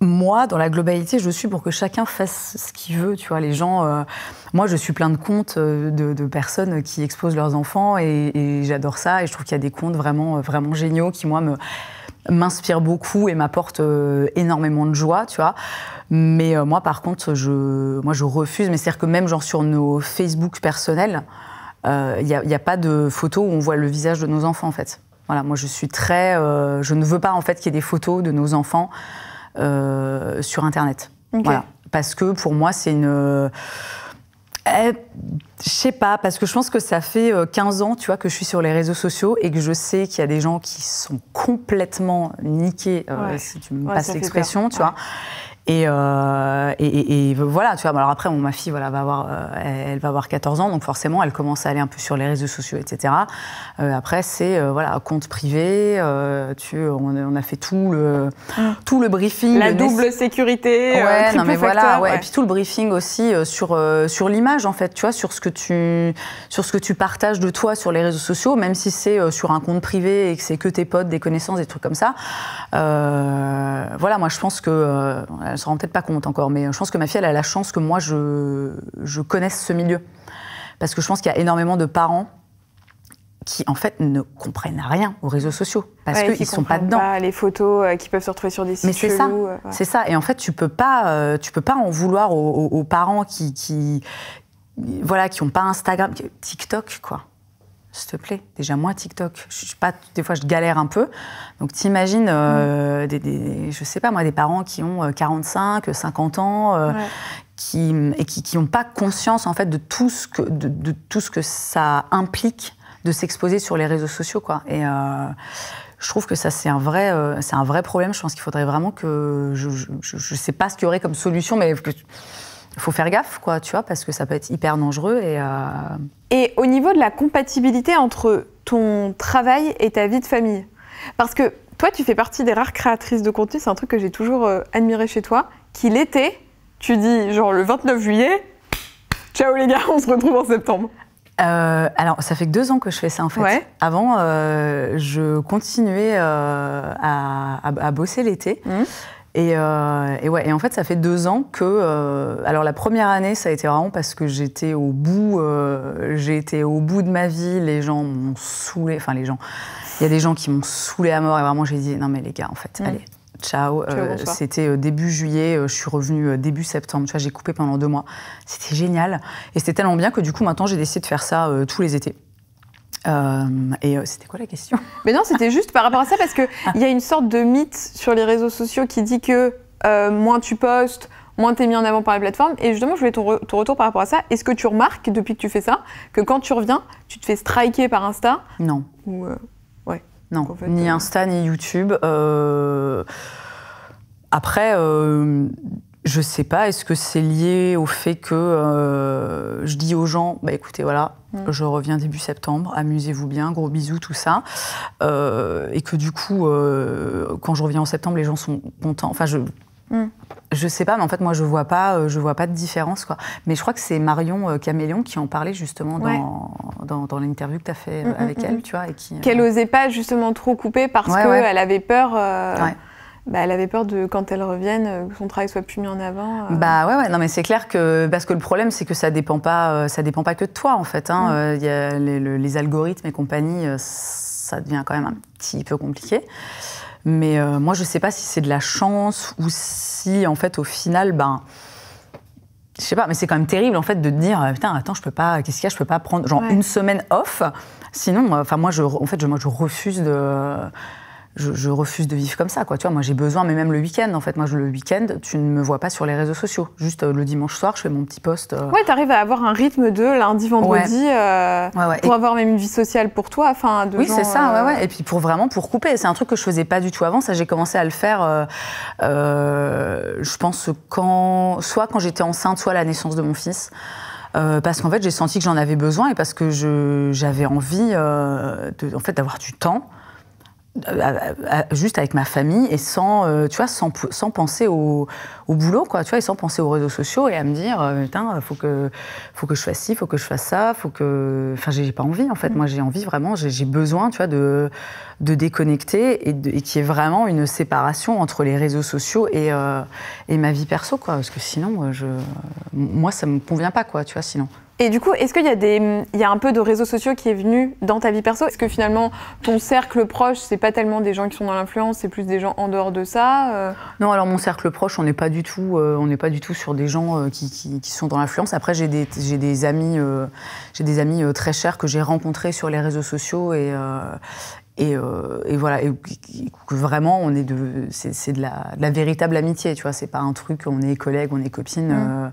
[SPEAKER 2] moi, dans la globalité, je suis pour que chacun fasse ce qu'il veut. Tu vois, les gens. Euh, moi, je suis plein de comptes de, personnes qui exposent leurs enfants et, j'adore ça. Et je trouve qu'il y a des comptes vraiment, vraiment géniaux qui, moi, me beaucoup et m'apportent énormément de joie, tu vois. Mais moi, par contre, je, moi, je refuse. Mais c'est-à-dire que même genre sur nos Facebook personnels, il n'y a, a, pas de photos où on voit le visage de nos enfants, en fait. Voilà, moi je suis très, euh, je ne veux pas en fait qu'il y ait des photos de nos enfants euh, sur Internet. Voilà, parce que pour moi c'est une euh, eh, je sais pas, parce que je pense que ça fait 15 ans, tu vois, que je suis sur les réseaux sociaux et que je sais qu'il y a des gens qui sont complètement niqués, si tu me passes l'expression, tu vois. Euh, et, voilà, tu vois. Alors après, mon ma fille, voilà, va avoir, euh, elle, va avoir 14 ans, donc forcément, elle commence à aller un peu sur les réseaux sociaux, etc. Euh, après, c'est voilà, compte privé. tu, on, a fait tout le ah. tout le briefing. La double
[SPEAKER 1] sécurité. Ouais, non mais facteur, voilà. Et puis
[SPEAKER 2] tout le briefing aussi sur sur l'image, en fait, tu vois, sur ce que tu sur ce que tu partages de toi sur les réseaux sociaux, même si c'est sur un compte privé et que c'est que tes potes, des connaissances, des trucs comme ça. voilà, moi, je pense que ne se rend peut-être pas compte encore, mais je pense que ma fille, elle a la chance que moi, je, je connaisse ce milieu. Parce que je pense qu'il y a énormément de parents qui en fait ne comprennent rien aux réseaux sociaux parce ouais, qu'ils sont pas
[SPEAKER 1] dedans. les photos euh, qui peuvent se retrouver sur des sites. Mais c'est ça, euh, c'est ça.
[SPEAKER 2] Et en fait, tu peux pas, euh, tu peux pas en vouloir aux, parents qui, qui, voilà, qui ont pas Instagram, TikTok, quoi s'il te plaît. Déjà, moi, TikTok, je, pas, des fois, je galère un peu. Donc, t'imagines, imagines euh, mm. des, je sais pas, moi, des parents qui ont 45, euh, 50 ans, euh, qui, et qui n'ont pas conscience, en fait, de tout ce que, de, tout ce que ça implique de s'exposer sur les réseaux sociaux, quoi. Et je trouve que ça, c'est un vrai, c'est un vrai problème. Je pense qu'il faudrait vraiment que, je, je, sais pas ce qu'il y aurait comme solution, mais que, faut faire gaffe, quoi, tu vois, parce que ça peut être hyper dangereux. Et, euh,
[SPEAKER 1] et au niveau de la compatibilité entre ton travail et ta vie de famille, parce que toi, tu fais partie des rares créatrices de contenu, c'est un truc que j'ai toujours euh, admiré chez toi, qui l'été, tu dis genre le 29 juillet, ciao les gars, [laughs] on se retrouve en septembre. Euh, alors, ça fait que deux ans que je fais ça en fait.
[SPEAKER 2] Avant, je continuais à, à, bosser l'été. Mmh. Euh, et, ouais, et en fait, ça fait deux ans que. Euh, alors, la première année, ça a été vraiment parce que j'étais au bout. Euh, au bout de ma vie. Les gens m'ont saoulé. Enfin, les gens. Il y a des gens qui m'ont saoulé à mort. Et vraiment, j'ai dit non, mais les gars, en fait, mm. allez, ciao. c'était début juillet, je suis revenue début septembre. Tu vois, j'ai coupé pendant deux mois. C'était génial. Et c'était tellement bien que du coup, maintenant, j'ai décidé de faire ça tous les étés. Euh, et euh, c'était quoi
[SPEAKER 1] la question Mais non, c'était juste par rapport à ça, parce qu'il ah. y a une sorte de mythe sur les réseaux sociaux qui dit que euh, moins tu postes, moins tu es mis en avant par la plateforme Et justement, je voulais ton, retour par rapport à ça. Est-ce que tu remarques, depuis que tu fais ça, que quand tu reviens, tu te fais striker par Insta Non. Ou ouais.
[SPEAKER 2] Non, ni Insta, ni YouTube. Après je sais pas, est-ce que c'est lié au fait que euh, je dis aux gens, bah écoutez, voilà, mm. je reviens début septembre, amusez-vous bien, gros bisous, tout ça. Euh, et que du coup, euh, quand je reviens en septembre, les gens sont contents. Enfin, je. ne mm. Je sais pas, mais en fait, moi, je vois pas, je vois pas de différence, quoi. Mais je crois que c'est Marion Caméléon qui en parlait justement dans, dans, l'interview que tu as fait mm, avec elle, tu vois. Qu'elle
[SPEAKER 1] n'osait pas justement trop couper parce qu'elle avait peur. Bah, elle avait peur de quand elle revienne, euh, que son travail soit plus mis en avant. Euh.
[SPEAKER 2] Bah ouais, ouais, non mais c'est clair que parce que le problème c'est que ça dépend pas, euh, ça dépend pas que de toi en fait. Hein. les, algorithmes et compagnie, ça devient quand même un petit peu compliqué. Mais moi je sais pas si c'est de la chance ou si en fait au final ben je sais pas, mais c'est quand même terrible en fait de te dire putain attends je peux pas qu'est-ce qu'il y a je peux pas prendre genre une semaine off sinon enfin moi je en fait moi je refuse de je, refuse de vivre comme ça, quoi. Tu vois, moi, j'ai besoin, mais même le week-end, en fait. Moi, le week-end, tu ne me vois pas sur les réseaux sociaux. Juste euh, le dimanche soir, je fais mon petit post. Euh... tu
[SPEAKER 1] t'arrives à avoir un rythme de lundi, vendredi,
[SPEAKER 2] euh, pour
[SPEAKER 1] avoir même une vie sociale pour toi, enfin,
[SPEAKER 2] Oui, c'est ça, euh, Et puis, pour vraiment, pour couper. C'est un truc que je faisais pas du tout avant. Ça, j'ai commencé à le faire, je pense, quand... Soit quand j'étais enceinte, soit à la naissance de mon fils. parce qu'en fait j'ai senti que j'en avais besoin et parce que j'avais envie en fait d'avoir du temps euh, juste avec ma famille et sans, euh, tu vois, sans, sans penser au, au, boulot, quoi, tu vois, et sans penser aux réseaux sociaux et à me dire, euh, putain, faut que, faut que je fasse ci, faut que je fasse ça, faut que... Enfin, j'ai pas envie, en fait. Mm. Moi, j'ai envie vraiment, j'ai besoin, tu vois, de, de déconnecter et, et qu'il y ait vraiment une séparation entre les réseaux sociaux et, et ma vie perso, quoi. Parce que sinon, moi, ça me convient pas, quoi, tu vois, sinon.
[SPEAKER 1] Et du coup, est-ce qu'il y, a des, il y a un peu de réseaux sociaux qui est venu dans ta vie perso Est-ce que finalement, ton cercle proche, c'est pas tellement des gens qui sont dans l'influence, c'est plus des gens en dehors de ça euh?
[SPEAKER 2] Non, alors mon cercle proche, on n'est pas, du tout, euh, pas du tout sur des gens euh, qui, sont dans l'influence. Après, j'ai des, amis, j'ai des amis très chers que j'ai rencontrés sur les réseaux sociaux et, euh, et, voilà, et que vraiment, on est de, c'est, de, la, véritable amitié, tu vois. C'est pas un truc, on est collègues, on est copines. Mm. Euh.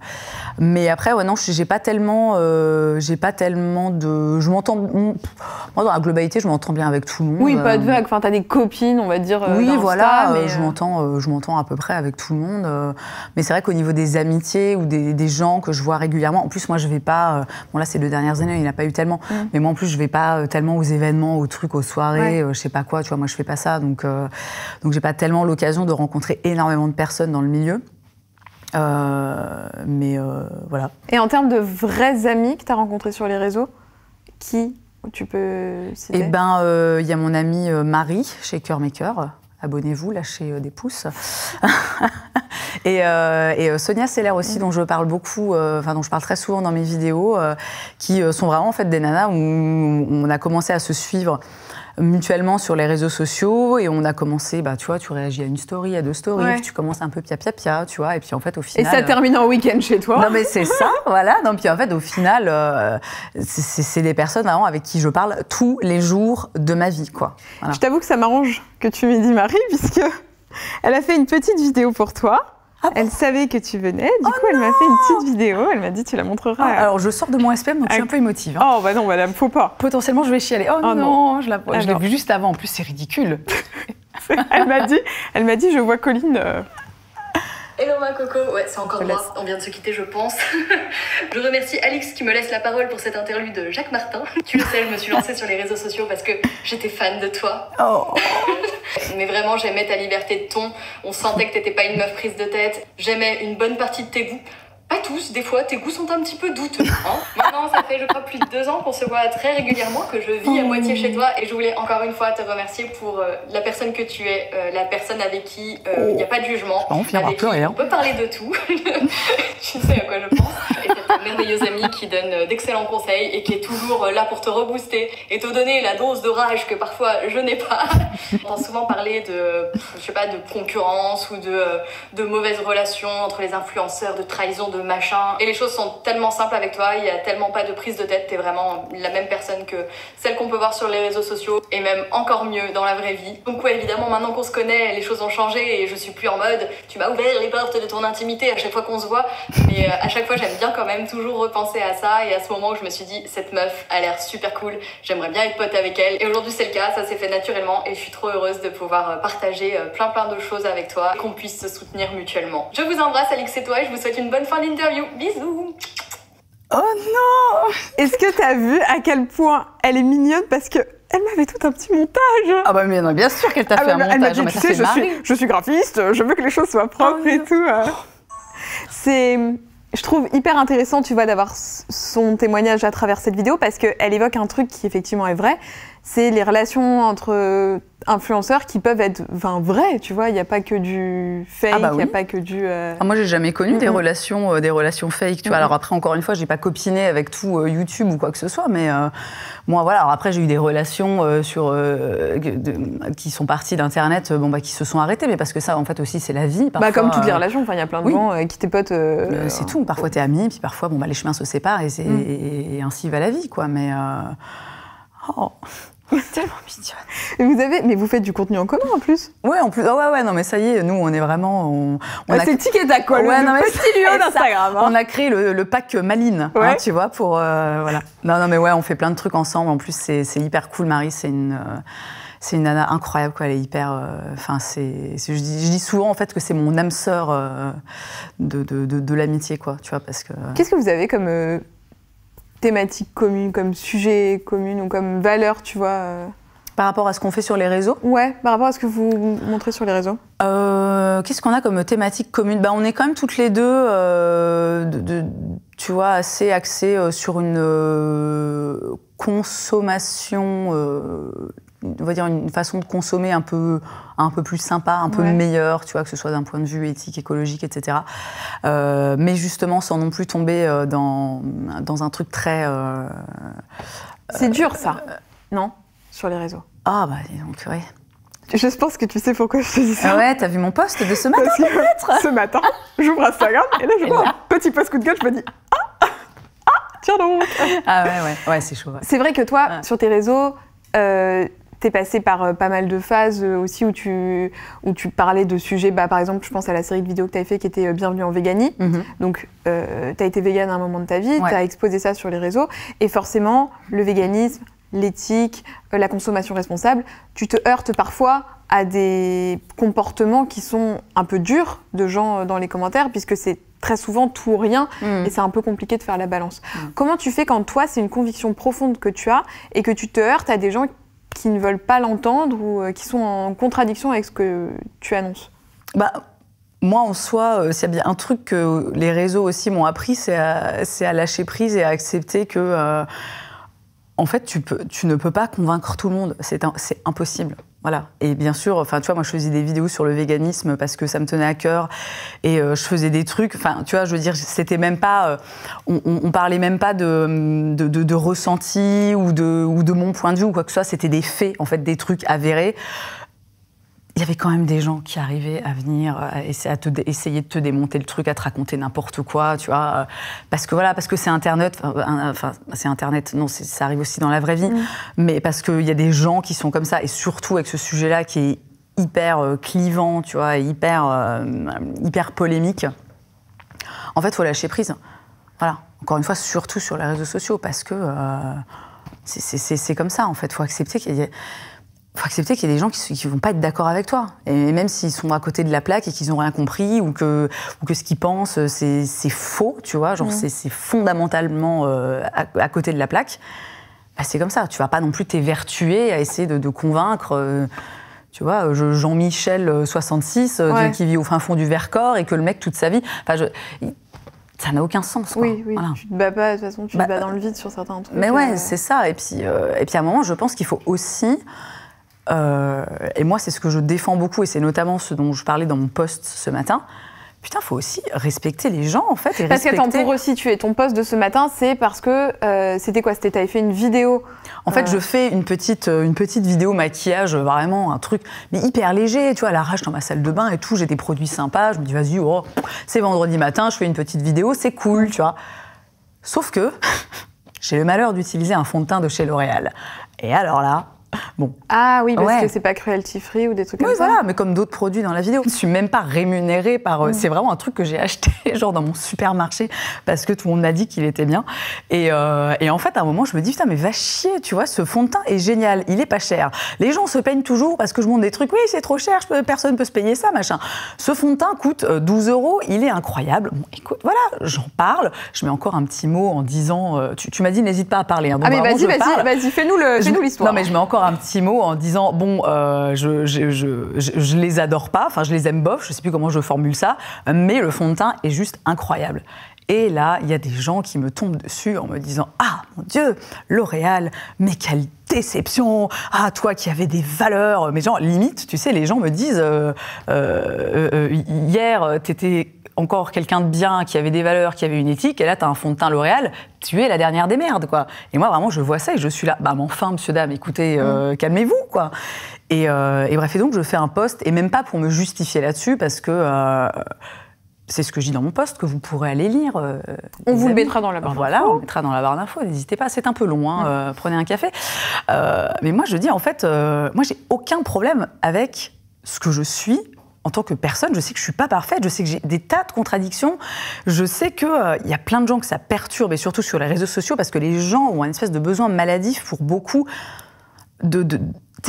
[SPEAKER 2] mais après, ouais, non, j'ai pas tellement, euh, j'ai pas tellement de, je m'entends, moi dans la globalité, je m'entends bien avec tout le monde. Oui, pas de vague.
[SPEAKER 1] Enfin, t'as des copines, on va dire. oui, voilà, mais je
[SPEAKER 2] m'entends, je m'entends à peu près avec tout le monde. mais c'est vrai qu'au niveau des amitiés ou des, gens que je vois régulièrement, en plus, moi, je vais pas. bon, là, c'est les dernières années, il n'y a pas eu tellement. Mm. Mais moi, en plus, je vais pas tellement aux événements, aux trucs, aux soirées. Euh, je sais pas quoi, tu vois, moi je fais pas ça, donc, euh, donc j'ai pas tellement l'occasion de rencontrer énormément de personnes dans le milieu. Euh, mais voilà.
[SPEAKER 1] Et en termes de vrais amis que tu as rencontrés sur les réseaux, qui tu peux citer Eh ben,
[SPEAKER 2] il y a mon amie Marie chez Maker, Abonnez-vous, lâchez des pouces. [laughs] et, Sonia Seller aussi, mm. dont je parle beaucoup, enfin dont je parle très souvent dans mes vidéos, qui sont vraiment en fait des nanas où on a commencé à se suivre mutuellement sur les réseaux sociaux et on a commencé, bah, tu vois, tu réagis à une story, à deux stories, tu commences un peu pia pia pia, tu vois, et puis en fait au final. Et ça euh, termine
[SPEAKER 1] en week-end chez toi. Non mais c'est ça, [laughs] voilà. Non,
[SPEAKER 2] puis en fait au final, euh, c'est des personnes vraiment avec qui je parle tous les jours
[SPEAKER 1] de ma vie, quoi. Je t'avoue que ça m'arrange que tu me dit Marie, puisque elle a fait une petite vidéo pour toi. Ah elle savait que tu venais, du oh coup elle m'a fait une petite vidéo, elle m'a dit tu la montreras. Ah, alors je sors de mon SPM donc je suis un ah. peu émotive. Hein. Oh bah non madame, bah, faut pas. Potentiellement je vais chialer. Oh, non, je l'ai vue vu juste avant, en plus c'est ridicule. [laughs] elle m'a dit, elle m'a dit je vois Colline. Euh,
[SPEAKER 3] Hello ma coco, ouais c'est encore moi, on vient de se quitter je pense. [laughs] je remercie Alix qui me laisse la parole pour cette interview de Jacques Martin. Tu le sais, je me suis lancée sur les réseaux sociaux parce que j'étais fan de toi. Oh. [laughs] Mais vraiment j'aimais ta liberté de ton, on sentait que t'étais pas une meuf prise de tête, j'aimais une bonne partie de tes goûts pas tous, des fois, tes goûts sont un petit peu douteux. Hein. Maintenant, ça fait, je crois, plus de deux ans qu'on se voit très régulièrement, que je vis à oh. moitié chez toi, et je voulais encore une fois te remercier pour euh, la personne que tu es, euh, la personne avec qui euh, il oh. n'y a pas de jugement. on On peut parler de tout. [laughs] tu sais à quoi je pense. Et ta merveilleuse amie qui donne d'excellents conseils et qui est toujours là pour te rebooster et te donner la dose de rage que parfois je n'ai pas. On entend souvent parler de, je sais pas, de concurrence ou de, de mauvaises relations entre les influenceurs, de trahison, de machin. Et les choses sont tellement simples avec toi, il y a tellement pas de prise de tête, t'es vraiment la même personne que celle qu'on peut voir sur les réseaux sociaux, et même encore mieux dans la vraie vie. Donc ouais, évidemment, maintenant qu'on se connaît, les choses ont changé, et je suis plus en mode, tu m'as ouvert les portes de ton intimité à chaque fois qu'on se voit, mais euh, à chaque fois, j'aime bien quand même toujours repenser à ça, et à ce moment où je me suis dit, cette meuf a l'air super cool, j'aimerais bien être pote avec elle, et aujourd'hui c'est le cas, ça s'est fait naturellement, et je suis trop heureuse de pouvoir euh, partager euh, plein plein de choses avec toi, qu'on puisse se soutenir mutuellement. Je vous embrasse Alix et toi, et je vous souhaite une bonne fin Bisous
[SPEAKER 1] Oh non Est-ce que t'as vu à quel point elle est mignonne parce que elle m'avait tout un petit montage. Ah bah mais non, bien sûr qu'elle t'a ah fait bah, un montage. Dit, tu sais, je suis, graphiste, je veux que les choses soient propres oh, et tout. Hein. C'est, je trouve hyper intéressant, tu vois, d'avoir son témoignage à travers cette vidéo parce qu'elle évoque un truc qui effectivement est vrai c'est les relations entre euh, influenceurs qui peuvent être vraies, tu vois. Il n'y a pas que du fake, ah bah il ah a pas que du. Euh, ah,
[SPEAKER 2] moi, j'ai jamais connu des relations, euh, des relations fake, tu Alors après, encore une fois, j'ai pas copiné avec tout YouTube ou quoi que ce soit, mais moi, voilà. Alors après, j'ai eu des relations sur qui sont parties d'internet, bon bah, qui se sont arrêtées, mais parce que ça, en fait, aussi, c'est la vie.
[SPEAKER 1] bah, comme toutes les relations, il y a plein de gens
[SPEAKER 2] qui t'es potes. c'est tout. Parfois, t'es ami puis parfois, bon bah, les chemins se séparent et, mm. ainsi va la vie, quoi. Mais oh. Tellement mignonne. vous avez, mais vous faites du contenu en commun en plus. Ouais, en plus. Ah ouais, ouais, non, mais ça y est, nous, on est vraiment. On, a... C'est ticket
[SPEAKER 1] à ouais, le non, mais petit lieu d'Instagram.
[SPEAKER 2] Hein. On a créé le, pack Maline, hein, tu vois, pour euh, voilà. Non, non, mais ouais, on fait plein de trucs ensemble. En plus, c'est hyper cool. Marie, c'est une. Euh, c'est une nana incroyable, quoi. Elle est hyper. Euh, enfin, c'est. Je, dis, souvent en fait que c'est mon âme sœur de, de, de, de l'amitié, quoi. Tu vois, parce que. Qu'est-ce
[SPEAKER 1] que vous avez comme thématique commune, comme sujet commune ou comme valeur, tu vois euh. Par rapport à ce qu'on fait sur les réseaux Ouais, par rapport à ce que vous montrez sur les réseaux. Euh, qu'est-ce qu'on
[SPEAKER 2] a comme thématique commune bah, On est quand même toutes les deux, euh, de, tu vois, assez axées sur une consommation dire une façon de consommer un peu, un peu plus sympa, un peu meilleure, tu vois, que ce soit d'un point de vue éthique, écologique, etc. Euh, mais justement, sans non plus tomber euh, dans, dans un truc très. Euh,
[SPEAKER 1] c'est dur, ça, non Sur les réseaux.
[SPEAKER 2] Ah, bah, donc, oui. Je pense que tu sais pourquoi je te ça. Ah ouais, t'as vu mon poste de ce matin, Ce
[SPEAKER 1] matin, j'ouvre Instagram et là, je vois un petit post coup de gueule, je me dis Ah Ah Tiens donc Ah ouais, ouais, ouais c'est chaud. C'est vrai que toi, sur tes réseaux, T'es passé par euh, pas mal de phases euh, aussi où tu, où tu parlais de sujets, bah, par exemple, je pense à la série de vidéos que tu fait qui était euh, Bienvenue en Véganie. Mhm. Donc, t'as tu été végane à un moment de ta vie, t'as exposé ça sur les réseaux. Et forcément, le véganisme, l'éthique, la consommation responsable, tu te heurtes parfois à des comportements qui sont un peu durs de gens dans les commentaires, puisque c'est très souvent tout ou rien, mhm. et c'est un peu compliqué de faire la balance. Mhm. Comment tu fais quand toi, c'est une conviction profonde que tu as, et que tu te heurtes à des gens qui ne veulent pas l'entendre ou euh, qui sont en contradiction avec ce que tu annonces bah,
[SPEAKER 2] moi, en soi, euh, s'il y a bien un truc que les réseaux aussi m'ont appris, c'est à, à, lâcher prise et à accepter que, euh, en fait, tu, peux, tu ne peux pas convaincre tout le monde. C'est impossible. Et bien sûr, enfin, tu vois, moi, je faisais des vidéos sur le véganisme parce que ça me tenait à cœur et euh, je faisais des trucs. Enfin, tu vois, je veux dire, c'était même pas. Euh, on, parlait même pas de, ressenti ou de, ou de mon point de vue ou quoi que ce soit. C'était des faits, en fait, des trucs avérés il y avait quand même des gens qui arrivaient à venir euh, à essayer, de te démonter le truc, à te raconter n'importe quoi, tu vois. Euh, parce que voilà, parce que c'est Internet, enfin, euh, c'est Internet, non, ça arrive aussi dans la vraie vie, mm. mais parce qu'il y a des gens qui sont comme ça, et surtout avec ce sujet-là qui est hyper clivant, tu vois, hyper, hyper polémique. En fait, il faut lâcher prise. Voilà, encore une fois, surtout sur les réseaux sociaux, parce que c'est comme ça, en fait. Il faut accepter qu'il y ait faut accepter qu'il y a des gens qui, ne vont pas être d'accord avec toi. Et même s'ils sont à côté de la plaque et qu'ils ont rien compris ou que, que ce qu'ils pensent, c'est faux, tu vois, genre c'est fondamentalement euh, à, côté de la plaque, bah, c'est comme ça. Tu vas pas non plus t'évertuer à essayer de, convaincre. Euh, tu vois, Jean-Michel 66 euh, qui vit au fin fond du Vercors et que le mec toute sa vie, ça n'a aucun sens. Oui, oui. Voilà. Tu
[SPEAKER 1] te bats pas, de toute façon, tu bah, dans le vide sur certains trucs. Mais ouais, c'est ça.
[SPEAKER 2] Et puis, et puis à un moment, je pense qu'il faut aussi euh, et moi, c'est ce que je défends beaucoup, et c'est notamment ce dont je parlais dans mon poste ce matin. Putain, faut aussi respecter les gens en fait. parce respecter... qu'attends, pour
[SPEAKER 1] resituer ton poste de ce matin, c'est parce que euh, c'était quoi C'était t'avais fait une vidéo. En fait, euh, je
[SPEAKER 2] fais une petite, une petite vidéo maquillage, vraiment un truc, mais hyper léger, tu vois, à l'arrache dans ma salle de bain et tout. J'ai des produits sympas. Je me dis vas-y, oh, c'est vendredi matin, je fais une petite vidéo, c'est cool, tu vois. Sauf que [laughs] j'ai le malheur d'utiliser un fond de teint de chez L'Oréal. Et alors là,
[SPEAKER 1] ah oui, parce que c'est pas cruelty free ou des trucs comme ça. Oui, voilà,
[SPEAKER 2] mais comme d'autres produits dans la vidéo. Je suis même pas rémunérée par. Euh, mm. C'est vraiment un truc que j'ai acheté, [laughs] genre dans mon supermarché, parce que tout le monde m'a dit qu'il était bien. Euh, et, en fait, à un moment, je me dis, putain, mais va chier, tu vois, ce fond de teint est génial, il est pas cher. Les gens se peignent toujours parce que je montre des trucs, oui, c'est trop cher, personne peut se payer ça, machin. Ce fond de teint coûte 12 euh, euros, il est incroyable. écoute, voilà, j'en parle, je mets encore un petit mot en disant, tu, m'as dit, n'hésite pas à parler. Hein. ah, mais bah, vas-y, fais-nous l'histoire. non, mais je mets encore un petit mot en disant bon, euh, je, je, les adore pas, enfin je les aime bof, je sais plus comment je formule ça, mais le fond de teint est juste incroyable. Et là, il y a des gens qui me tombent dessus en me disant Ah mon Dieu, L'Oréal, mais quelle déception Ah toi qui avais des valeurs Mais genre, limite, tu sais, les gens me disent euh, euh, euh, Hier, t'étais encore quelqu'un de bien, qui avait des valeurs, qui avait une éthique, et là, t'as un fond de teint L'Oréal, tu es la dernière des merdes, quoi. Et moi, vraiment, je vois ça et je suis là. Bah, mais enfin, monsieur, dame, écoutez, mmh. calmez-vous, quoi. Et, et, bref, et donc, je fais un poste, et même pas pour me justifier là-dessus, parce que c'est ce que je dis dans mon poste, que vous pourrez aller lire. Euh, on vous le mettra
[SPEAKER 1] dans la barre Voilà, on
[SPEAKER 2] le mettra dans la barre d'infos, n'hésitez pas, c'est un peu long, hein, euh, prenez un café. Euh, mais moi, je dis, en fait, moi, j'ai aucun problème avec ce que je suis en tant que personne. Je sais que je ne suis pas parfaite, je sais que j'ai des tas de contradictions, je sais qu'il il y a plein de gens que ça perturbe, et surtout sur les réseaux sociaux, parce que les gens ont un espèce de besoin maladif pour beaucoup de, de,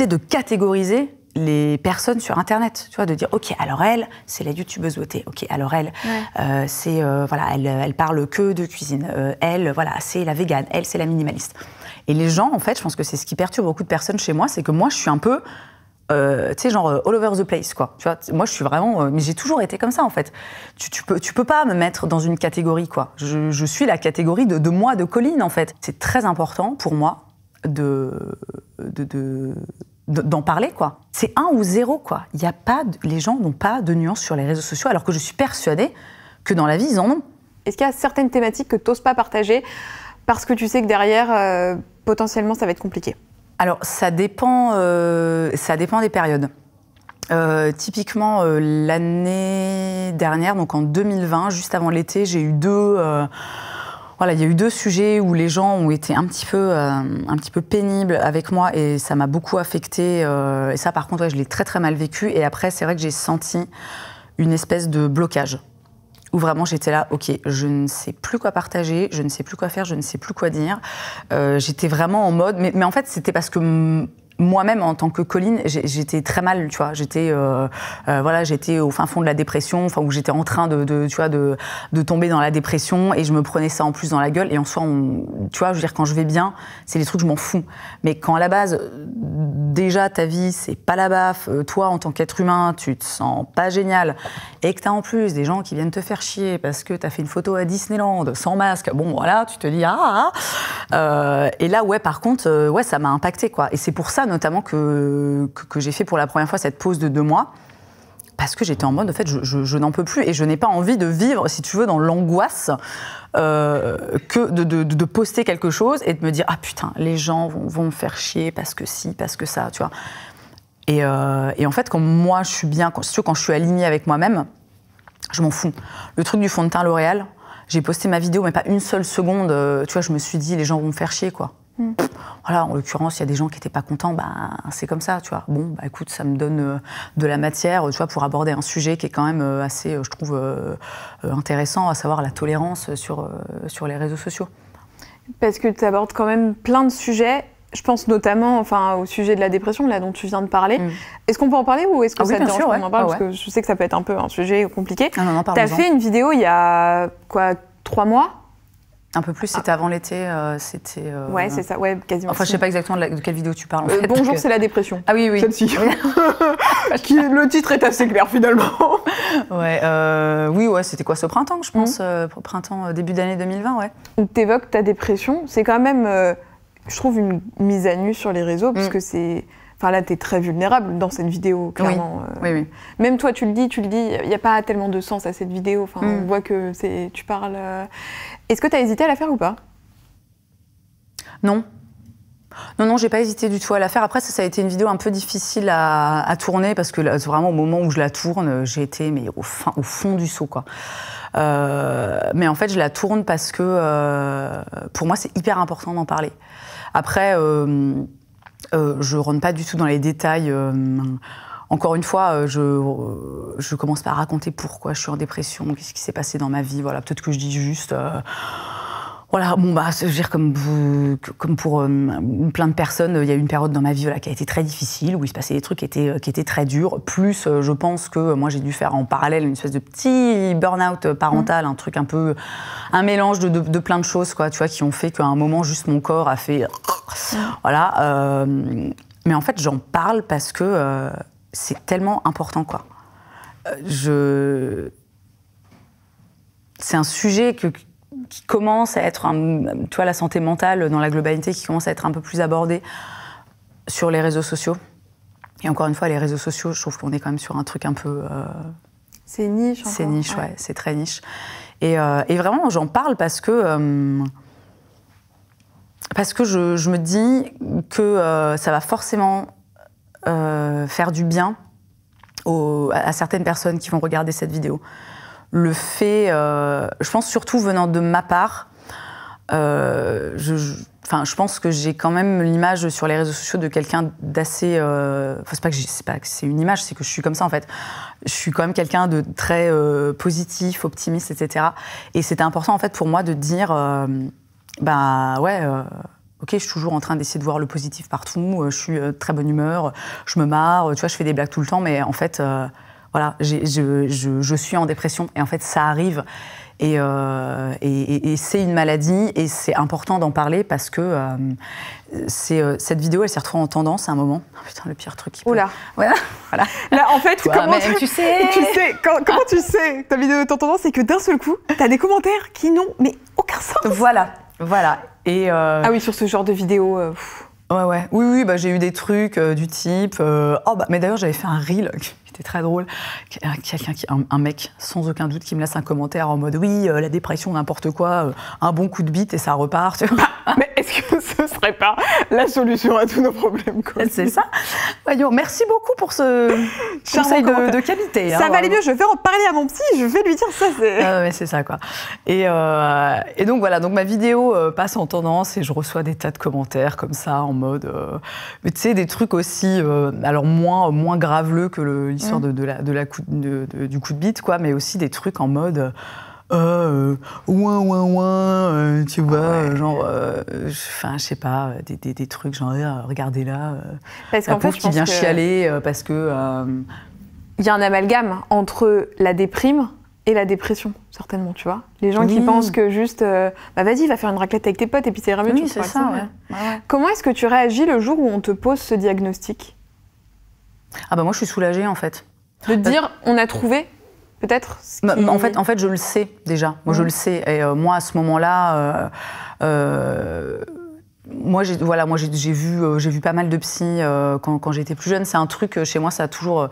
[SPEAKER 2] de catégoriser les personnes sur Internet, tu vois, de dire, ok, alors elle, c'est la youtubeuse beauté, ok, alors elle, euh, c'est euh, voilà, elle, euh, elle, parle que de cuisine, elle, voilà, c'est la végane, elle, c'est la minimaliste. Et les gens, en fait, je pense que c'est ce qui perturbe beaucoup de personnes chez moi, c'est que moi, je suis un peu tu sais, genre all over the place, quoi. Tu vois, moi, je suis vraiment, mais j'ai toujours été comme ça, en fait. Tu, peux, tu peux pas me mettre dans une catégorie, quoi. Je, suis la catégorie de, moi, de Colline, en fait. C'est très important pour moi de, de d'en parler, quoi. C'est un ou zéro, quoi. Il a pas, les gens n'ont pas de nuances sur les réseaux sociaux,
[SPEAKER 1] alors que je suis persuadée que dans la vie, ils en ont. Est-ce qu'il y a certaines thématiques que tu n'oses pas partager parce que tu sais que derrière, euh, potentiellement, ça va être compliqué Alors, ça dépend,
[SPEAKER 2] euh, ça dépend des périodes. Euh, typiquement, l'année dernière, donc en 2020, juste avant l'été, j'ai eu deux voilà, il y a eu deux sujets où les gens ont été un petit peu, euh, un petit peu pénibles avec moi et ça m'a beaucoup affecté. Euh, et ça, par contre, je l'ai très très mal vécu. Et après, c'est vrai que j'ai senti une espèce de blocage où vraiment j'étais là, ok, je ne sais plus quoi partager, je ne sais plus quoi faire, je ne sais plus quoi dire. Euh, j'étais vraiment en mode, mais en fait c'était parce que moi-même en tant que Colline, j'étais très mal, tu vois. J'étais euh, euh, voilà, j'étais au fin fond de la dépression, enfin où j'étais en train de, tu vois de, tomber dans la dépression et je me prenais ça en plus dans la gueule. Et en soi, tu vois, je veux dire quand je vais bien, c'est des trucs je m'en fous. Mais quand à la base déjà ta vie c'est pas la baffe, euh, toi en tant qu'être humain tu te sens pas génial et que t'as en plus des gens qui viennent te faire chier parce que t'as fait une photo à Disneyland sans masque. Bon voilà, tu te dis ah. ah. et là ouais, par contre ouais, ça m'a impacté quoi. Et c'est pour ça notamment que, que, j'ai fait pour la première fois cette pause de deux mois, parce que j'étais en mode, en fait, je, je, n'en peux plus et je n'ai pas envie de vivre, si tu veux, dans l'angoisse euh, que de, de, poster quelque chose et de me dire, ah putain, les gens vont, vont me faire chier parce que si, parce que ça, tu vois. Et, euh, et, en fait, quand moi je suis bien, quand, quand je suis alignée avec moi-même, je m'en fous. Le truc du fond de teint L'Oréal, j'ai posté ma vidéo, mais pas une seule seconde, euh, tu vois, je me suis dit, les gens vont me faire chier, quoi. Mmh. Voilà, en l'occurrence, il y a des gens qui n'étaient pas contents, bah, c'est comme ça, tu vois. Bon, bah, écoute, ça me donne euh, de la matière, euh, tu vois, pour aborder un sujet qui est quand même euh, assez, je trouve, intéressant, à savoir la tolérance sur, sur les réseaux sociaux.
[SPEAKER 1] Parce que tu abordes quand même plein de sujets. Je pense notamment enfin, au sujet de la dépression, là, dont tu viens de parler. Mmh. Est-ce qu'on peut en parler ou est-ce que ah ça dérange en parle ah Parce que je sais que ça peut être un peu un sujet compliqué. Ah tu as fait une vidéo il y a, quoi, trois mois un peu plus, c'était ah. avant
[SPEAKER 2] l'été, euh, c'était. Euh, ouais, c'est ça, ouais,
[SPEAKER 1] quasiment. Enfin, je sais pas
[SPEAKER 2] exactement de, quelle vidéo tu parles. Euh, bonjour, c'est
[SPEAKER 1] la dépression. Ah oui, oui. Celle-ci. [laughs]
[SPEAKER 2] [laughs] le titre est assez clair finalement. [laughs] ouais,
[SPEAKER 1] oui, ouais, c'était quoi ce printemps, je pense, mm. printemps début d'année 2020, ouais. t'évoques ta dépression, c'est quand même, je trouve, une mise à nu sur les réseaux parce mm. que c'est Enfin là, tu es très vulnérable dans cette vidéo, clairement. Euh. Oui. Oui, Même toi, tu le dis, tu le dis, il n'y a pas tellement de sens à cette vidéo. Enfin, On mm. voit que c'est, tu parles. Euh. Est-ce que tu as hésité à la faire ou pas Non. Non, non, j'ai pas hésité du tout à la faire. Après, ça, ça a été une vidéo
[SPEAKER 2] un peu difficile à, tourner parce que vraiment, au moment où je la tourne, j'ai été mais au, au fond du saut quoi. Euh, mais en fait, je la tourne parce que pour moi, c'est hyper important d'en parler. Après. Euh, je rentre pas du tout dans les détails. Euh, encore une fois, euh, je, commence par raconter pourquoi je suis en dépression, qu'est-ce qui s'est passé dans ma vie. Voilà, peut-être que je dis juste. Voilà, bon bah, je veux dire comme, vous, pour euh, plein de personnes, il y a eu une période dans ma vie qui a été très difficile, où il se passait des trucs qui étaient, euh, qui étaient très durs. Plus, euh, je pense que moi, j'ai dû faire en parallèle une espèce de petit burn-out parental, un truc un peu, un mélange de, plein de choses, quoi, tu vois, qui ont fait qu'à un moment, juste mon corps a fait, voilà. mais en fait, j'en parle parce que c'est tellement important, quoi. je, c'est un sujet que qui commence à être, toi, la santé mentale dans la globalité qui commence à être un peu plus abordée sur les réseaux sociaux. Et encore une fois, les réseaux sociaux, je trouve qu'on est quand même sur un truc un peu. Euh, c'est niche. C'est niche, ouais, c'est très niche. Euh, et, vraiment, j'en parle parce que. Euh, parce que je, me dis que ça va forcément faire du bien à certaines personnes qui vont regarder cette vidéo le fait, euh, je pense surtout venant de ma part, euh, je, pense que j'ai quand même l'image sur les réseaux sociaux de quelqu'un d'assez. Euh, c'est pas que c'est une image, c'est que je suis comme ça en fait. Je suis quand même quelqu'un de très euh, positif, optimiste, etc. Et c'était important en fait pour moi de dire, Ben, ouais. Ok, je suis toujours en train d'essayer de voir le positif partout. Je suis très bonne humeur, je me marre, tu vois, je fais des blagues tout le temps, mais en fait, voilà, je, je, je, suis en dépression. Et en fait, ça arrive. Et, euh, et, c'est une maladie et c'est important d'en parler parce que euh, c'est euh, cette vidéo, elle s'est retrouvée en tendance à un moment. Ah, putain, le
[SPEAKER 1] pire truc. Qui peut... Oula. Voilà. voilà. Là, en fait, comment tu... sais [laughs] Tu sais quand, comment tu sais ta vidéo est en tendance, c'est que d'un seul coup, t'as des commentaires qui n'ont mais aucun sens. Voilà, voilà.
[SPEAKER 2] Et ah oui,
[SPEAKER 1] sur ce genre de vidéo. Ouais, ouais.
[SPEAKER 2] Oui, oui, bah, j'ai eu des trucs euh, du type. Euh, oh, bah, mais d'ailleurs, j'avais fait un reel [laughs] qui était très drôle. Euh, quelqu'un qui, un, mec, sans aucun doute, qui me laisse un commentaire en mode Oui, la dépression, n'importe quoi, un bon coup de bite et ça repart.
[SPEAKER 1] [laughs] mais est-ce que ce serait pas la solution à tous nos problèmes. C'est ça. merci beaucoup pour ce conseil de, qualité. Ça hein. valait mieux, je vais en parler à mon petit,
[SPEAKER 2] je vais lui dire ça. C'est... Ah ça, quoi. Euh, et, donc voilà, donc ma vidéo euh, passe en tendance et je reçois des tas de commentaires comme ça, en mode. Euh, tu sais, des trucs aussi, alors moins, moins graveleux que l'histoire mm. de, la, de la du coup de bite, quoi, mais aussi des trucs en mode. Ah, euh, ouin ouin ouin, euh, tu vois, euh, genre, euh, enfin, je sais pas, des, des, des trucs genre, regardez là, parce la pauvre qui vient chialer parce que.
[SPEAKER 1] Il y a un amalgame entre la déprime et la dépression, certainement, tu vois. Les gens qui pensent que juste, bah vas-y, va faire une raclette avec tes potes et puis c'est mieux. Oui, c'est ça, Comment est-ce que tu réagis le jour où on te pose ce diagnostic
[SPEAKER 2] Ah bah moi, je suis soulagée, en fait. De dire,
[SPEAKER 1] on a trouvé peut-être
[SPEAKER 2] en, fait, en fait, je le sais déjà. Moi, je mm. le sais. Et euh, moi, à ce moment-là, euh, euh, moi, j'ai voilà, moi j'ai vu j'ai vu pas mal de psy quand, j'étais plus jeune. C'est un truc chez moi, ça a toujours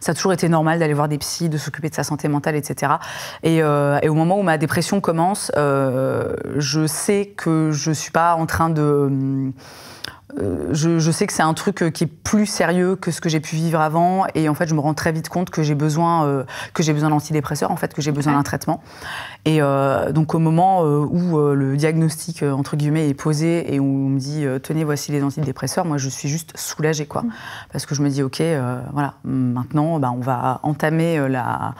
[SPEAKER 2] ça toujours été normal d'aller voir des psys, de s'occuper de sa santé mentale, etc. Et, et, au moment où ma dépression commence, je sais que je suis pas en train de hum, euh, je, sais que c'est un truc euh, qui est plus sérieux que ce que j'ai pu vivre avant et en fait je me rends très vite compte que j'ai besoin euh, que j'ai besoin d'antidépresseurs en fait que j'ai besoin d'un traitement et donc au moment où le diagnostic entre guillemets est posé et où on me dit tenez voici les antidépresseurs moi je suis juste soulagée quoi mmh. parce que je me dis ok voilà maintenant bah, on va entamer la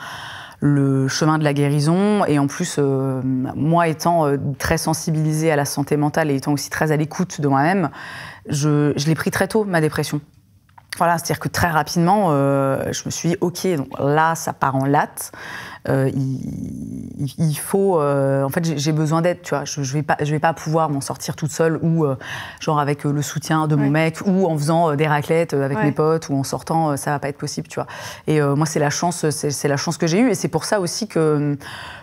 [SPEAKER 2] le chemin de la guérison. Et en plus, moi étant très sensibilisée à la santé mentale et étant aussi très à l'écoute de moi-même, je, l'ai pris très tôt, ma dépression. Voilà, c'est-à-dire que très rapidement, euh, je me suis dit, ok, donc là, ça part en latte. Euh, il, faut, euh, en fait, j'ai besoin d'aide, tu vois. Je, je, vais pas, je vais pas pouvoir m'en sortir toute seule ou genre avec le soutien de mon mec ou en faisant des raclettes avec mes potes ou en sortant, ça va pas être possible, tu vois. Et moi, c'est la chance, c'est la chance que j'ai eue et c'est pour ça aussi que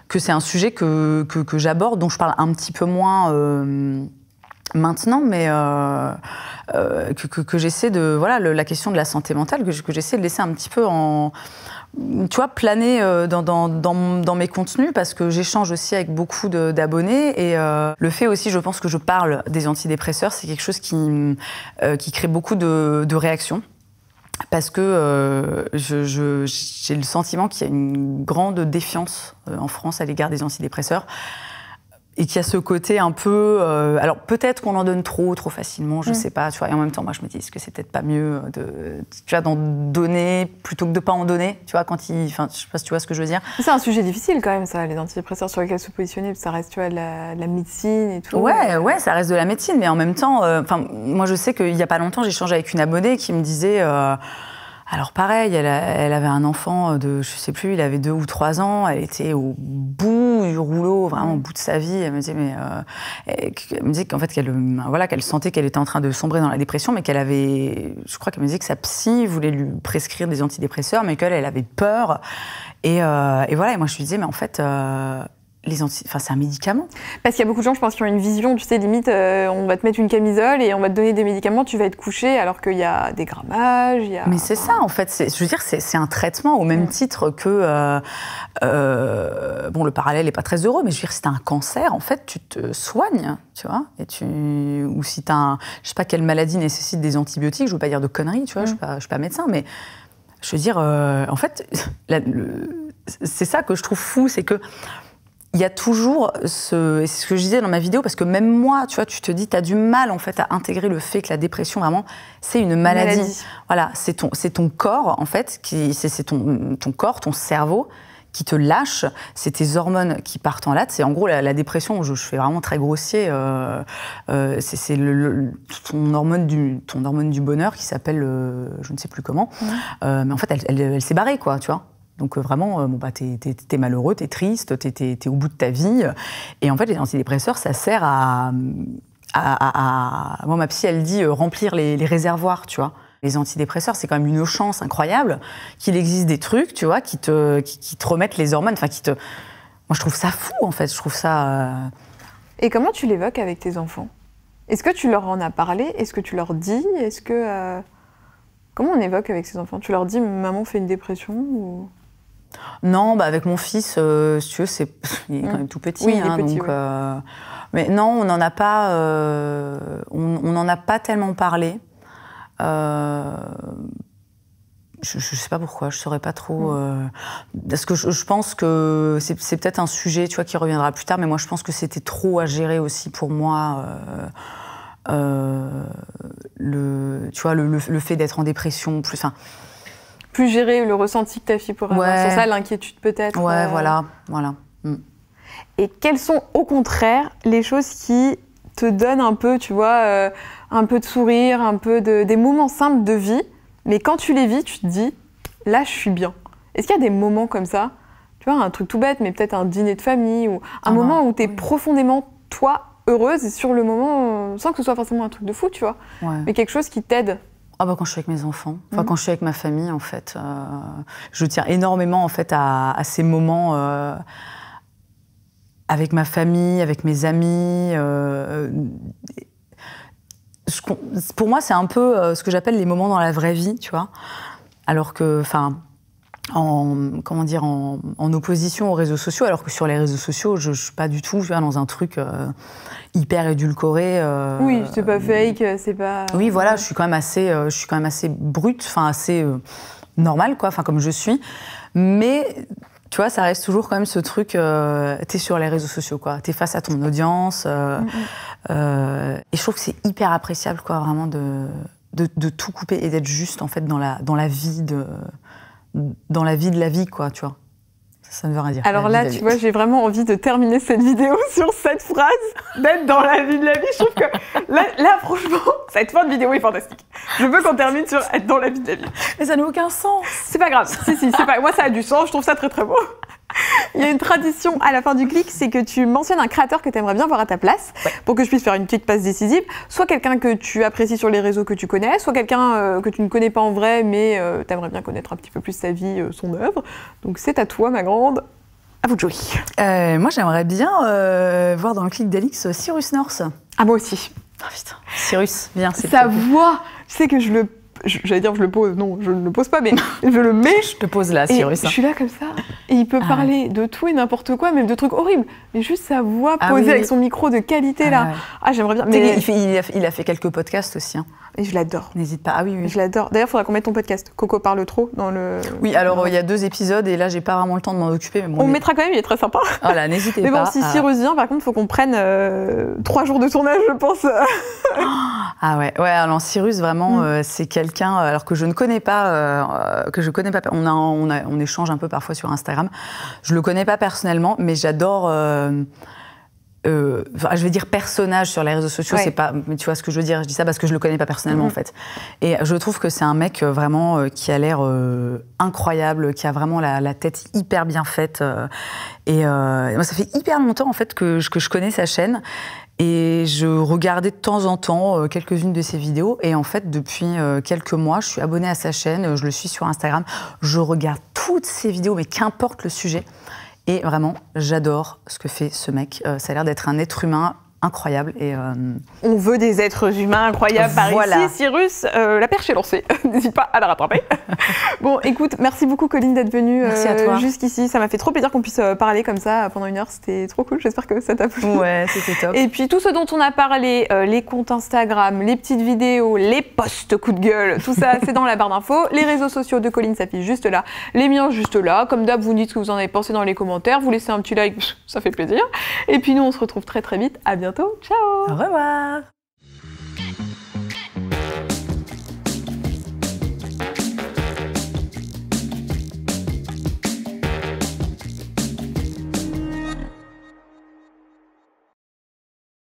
[SPEAKER 2] que c'est un sujet que, que, que j'aborde, dont je parle un petit peu moins maintenant, mais euh, euh, que, j'essaie de voilà la question de la santé mentale que, que j'essaie de laisser un petit peu en tu vois planer euh, dans, mes contenus parce que j'échange aussi avec beaucoup d'abonnés et le fait aussi je pense que je parle des antidépresseurs c'est quelque chose qui qui crée beaucoup de, réactions parce que j'ai le sentiment qu'il y a une grande défiance en France à l'égard des antidépresseurs et qui a ce côté un peu. Euh, alors peut-être qu'on en donne trop, trop facilement, je mm. sais pas. Tu vois, et en même temps, moi, je me dis, est-ce que c'est peut-être pas mieux de, tu vois, d'en donner plutôt que de pas en donner Tu vois, quand il, enfin, je sais pas si tu vois ce que je veux dire. C'est un
[SPEAKER 1] sujet difficile quand même, ça, les antidépresseurs sur lesquels se positionner, ça reste, tu vois, de la, médecine et tout. Ouais,
[SPEAKER 2] ouais, ça reste de la médecine, mais en même temps, euh, enfin, moi, je sais qu'il y a pas longtemps, j'échangeais avec une abonnée qui me disait. Euh, alors pareil, elle, avait un enfant de, je sais plus, il avait deux ou trois ans, elle était au bout du rouleau, vraiment au mm. bout de sa vie. Elle me disait, mais euh, elle, me disait qu'en fait qu'elle, ben, voilà, qu'elle sentait qu'elle était en train de sombrer dans la dépression, mais qu'elle avait, je crois qu'elle me disait que sa psy voulait lui prescrire des antidépresseurs, mais qu'elle, elle avait peur. Et, euh, et voilà, et moi
[SPEAKER 1] je lui disais, mais en fait. Euh, les enfin, c'est un médicament. Parce qu'il y a beaucoup de gens, je pense, qui ont une vision, tu sais, limite, euh, on va te mettre une camisole et on va te donner des médicaments, tu vas être couché, alors qu'il y a des grammages, il y a... Mais c'est
[SPEAKER 2] ça, en fait. Je veux dire, c'est un traitement au même mm. titre que... Euh, euh, bon, le parallèle n'est pas très heureux, mais je veux dire, si t'as un cancer, en fait, tu te soignes, tu vois, et tu... Ou si t'as un... Je sais pas quelle maladie nécessite des antibiotiques, je veux pas dire de conneries, tu vois, je, mm. suis pas, je suis pas médecin, mais... Je veux dire, en fait, [laughs] c'est ça que je trouve fou, c'est que il y a toujours ce, et c'est ce que je disais dans ma vidéo, parce que même moi, tu vois, tu te dis, tu as du mal en fait à intégrer le fait que la dépression, vraiment, c'est une maladie. Voilà, c'est ton, c'est ton corps, en fait, qui, c'est, ton, ton corps, ton cerveau qui te lâche, c'est tes hormones qui partent en latte. C'est en gros la, dépression, je, fais vraiment très grossier, euh, euh, c'est, ton, hormone du, ton hormone du bonheur qui s'appelle, euh, je ne sais plus comment, mais en fait elle, elle, elle s'est barrée, quoi, tu vois. Donc euh, vraiment, euh, bon, bah, t'es, malheureux, t'es triste, t'es, au bout de ta vie. Et en fait, les antidépresseurs, ça sert à... à, Moi, ma psy, elle dit euh, remplir les, réservoirs, tu vois. Les antidépresseurs, c'est quand même une chance incroyable qu'il existe des trucs, tu vois, qui te, qui, te remettent les hormones, enfin qui te... Moi, je trouve ça fou, en fait. Je trouve ça...
[SPEAKER 1] Et comment tu l'évoques avec tes enfants Est-ce que tu leur en as parlé Est-ce que tu leur dis Est-ce que... Comment on évoque avec ses enfants Tu leur dis maman fait une dépression ou...
[SPEAKER 2] Non, bah avec mon fils, euh, tu veux, c'est [laughs] il est quand mm. même tout petit, oui, hein, euh, mais non, on n'en a pas, euh, on n'en a pas tellement parlé. je ne sais pas pourquoi, je ne saurais pas trop. Mm. parce que je, pense que c'est peut-être un sujet, tu vois, qui reviendra plus tard. Mais moi, je pense que c'était trop à gérer aussi pour moi. le, tu vois, le, fait d'être en dépression,
[SPEAKER 1] plus, enfin, gérer le ressenti que ta fille pourrait avoir. sur ça l'inquiétude peut-être. Ouais, euh. voilà, voilà. Mm. Et quelles sont au contraire les choses qui te donnent un peu, tu vois, euh, un peu de sourire, un peu de, des moments simples de vie, mais quand tu les vis, tu te dis, là, je suis bien. Est-ce qu'il y a des moments comme ça Tu vois, un truc tout bête, mais peut-être un dîner de famille ou un ah moment où tu es profondément, toi, heureuse et sur le moment, sans que ce soit forcément un truc de fou, tu vois, mais quelque chose qui t'aide
[SPEAKER 2] ah bah, quand je suis avec mes enfants, enfin, mhm. quand je suis avec ma famille en fait, euh, je tiens énormément en fait à, ces moments euh, avec ma famille, avec mes amis. Euh, pour moi c'est un peu ce que j'appelle les moments dans la vraie vie, tu vois. Alors que, enfin, en, comment dire, en, opposition aux réseaux sociaux, alors que sur les réseaux sociaux, je ne suis pas du tout je dans un truc euh, hyper édulcoré. Euh, oui, c'est
[SPEAKER 1] pas fake, c'est pas.
[SPEAKER 2] Oui, voilà, je suis quand même assez, euh, je suis quand même assez brute, enfin assez normale, quoi, enfin comme je suis. Mais tu vois, ça reste toujours quand même ce truc, tu t'es sur les réseaux sociaux, quoi. T'es face à ton audience. et je trouve que c'est hyper appréciable, quoi, vraiment de, de, de tout couper et d'être juste, en fait, dans la, dans la vie de, dans la vie de la vie, quoi, tu vois. Ça ne veut rien dire. Alors là, tu vois, j'ai
[SPEAKER 1] vraiment envie de terminer cette vidéo [laughs] sur cette phrase d'être dans la vie de la vie. Je trouve que là, là, franchement, cette fin de vidéo est fantastique. Je veux qu'on termine sur être dans la vie de la vie. Mais ça n'a aucun sens. C'est pas grave. si, si, c'est pas. Moi, ça a du sens. Je trouve ça très, très beau. Il y a une tradition à la fin du clic, c'est que tu mentionnes un créateur que tu aimerais bien voir à ta place pour que je puisse faire une petite passe décisive. Soit quelqu'un que tu apprécies sur les réseaux que tu connais, soit quelqu'un euh, que tu ne connais pas en vrai, mais euh, t'aimerais tu aimerais bien connaître un petit peu plus sa vie, euh, son œuvre. Donc c'est à toi, ma grande.
[SPEAKER 2] À vous de jouer. moi, j'aimerais bien voir dans le clic d'Alix Cyrus North. Ah,
[SPEAKER 1] moi aussi. Oh putain, Cyrus, viens, c'est Sa voix, tu sais que je le j'allais dire je le pose, non, je ne le pose pas, mais [laughs] je le mets. je te pose là, Cyrus. Je suis là comme ça, et il peut ah parler de tout et n'importe quoi, même de trucs horribles, mais juste sa voix ah posée avec son micro de qualité là. Ah, ah j'aimerais bien. Mais... Il, a, fait quelques podcasts aussi. Hein. Et je l'adore. N'hésite pas. Ah oui, oui. Je l'adore. D'ailleurs, il faudra qu'on mette ton podcast. Coco parle trop dans le. Oui, alors il y a
[SPEAKER 2] deux épisodes et
[SPEAKER 1] là, j'ai pas vraiment le temps de m'en occuper. Mais on mettra quand même, il est très sympa. Voilà, n'hésitez pas. Mais bon, si Cyrus vient, par contre, il faut qu'on prenne euh, trois jours de tournage, je pense.
[SPEAKER 2] ah ouais, ouais, alors Cyrus, vraiment, mm. euh, c'est quelqu'un euh, alors que je ne connais pas, euh, euh, que je connais pas. On, échange un peu parfois sur Instagram. Je le connais pas personnellement, mais j'adore. je vais dire personnage sur les réseaux sociaux, c'est pas, tu vois ce que je veux dire. Je dis ça parce que je le connais pas personnellement mhm. en fait. Et je trouve que c'est un mec vraiment qui a l'air incroyable, qui a vraiment la, tête hyper bien faite. et moi, ça fait hyper longtemps en fait que, que je connais sa chaîne. Et je regardais de temps en temps euh, quelques-unes de ses vidéos. Et en fait, depuis euh, quelques mois, je suis abonnée à sa chaîne, euh, je le suis sur Instagram. Je regarde toutes ses vidéos, mais qu'importe le sujet. Et vraiment, j'adore ce que fait ce mec. ça a l'air d'être un être humain incroyable. Et, euh,
[SPEAKER 1] On veut des êtres humains incroyables par ici. Cyrus, euh, la perche est lancée. [laughs] N'hésite pas à la rattraper. [laughs] bon, écoute, merci beaucoup Colline d'être venue euh, jusqu'ici. Ça m'a fait trop plaisir qu'on puisse parler comme ça pendant une heure. C'était trop cool. J'espère que ça t'a plu. Ouais, c'était top. Et puis tout ce dont on a parlé, les comptes Instagram, les petites vidéos, les posts coups de gueule, tout ça, [laughs] c'est dans la barre d'infos. Les réseaux sociaux de Colline s'affichent juste là. Les miens juste là. Comme d'hab, vous dites ce que vous en avez pensé dans les commentaires. Vous laissez un petit like, ça fait plaisir. Et puis nous, on se retrouve très très vite. À bientôt bientôt. Ciao Au
[SPEAKER 2] revoir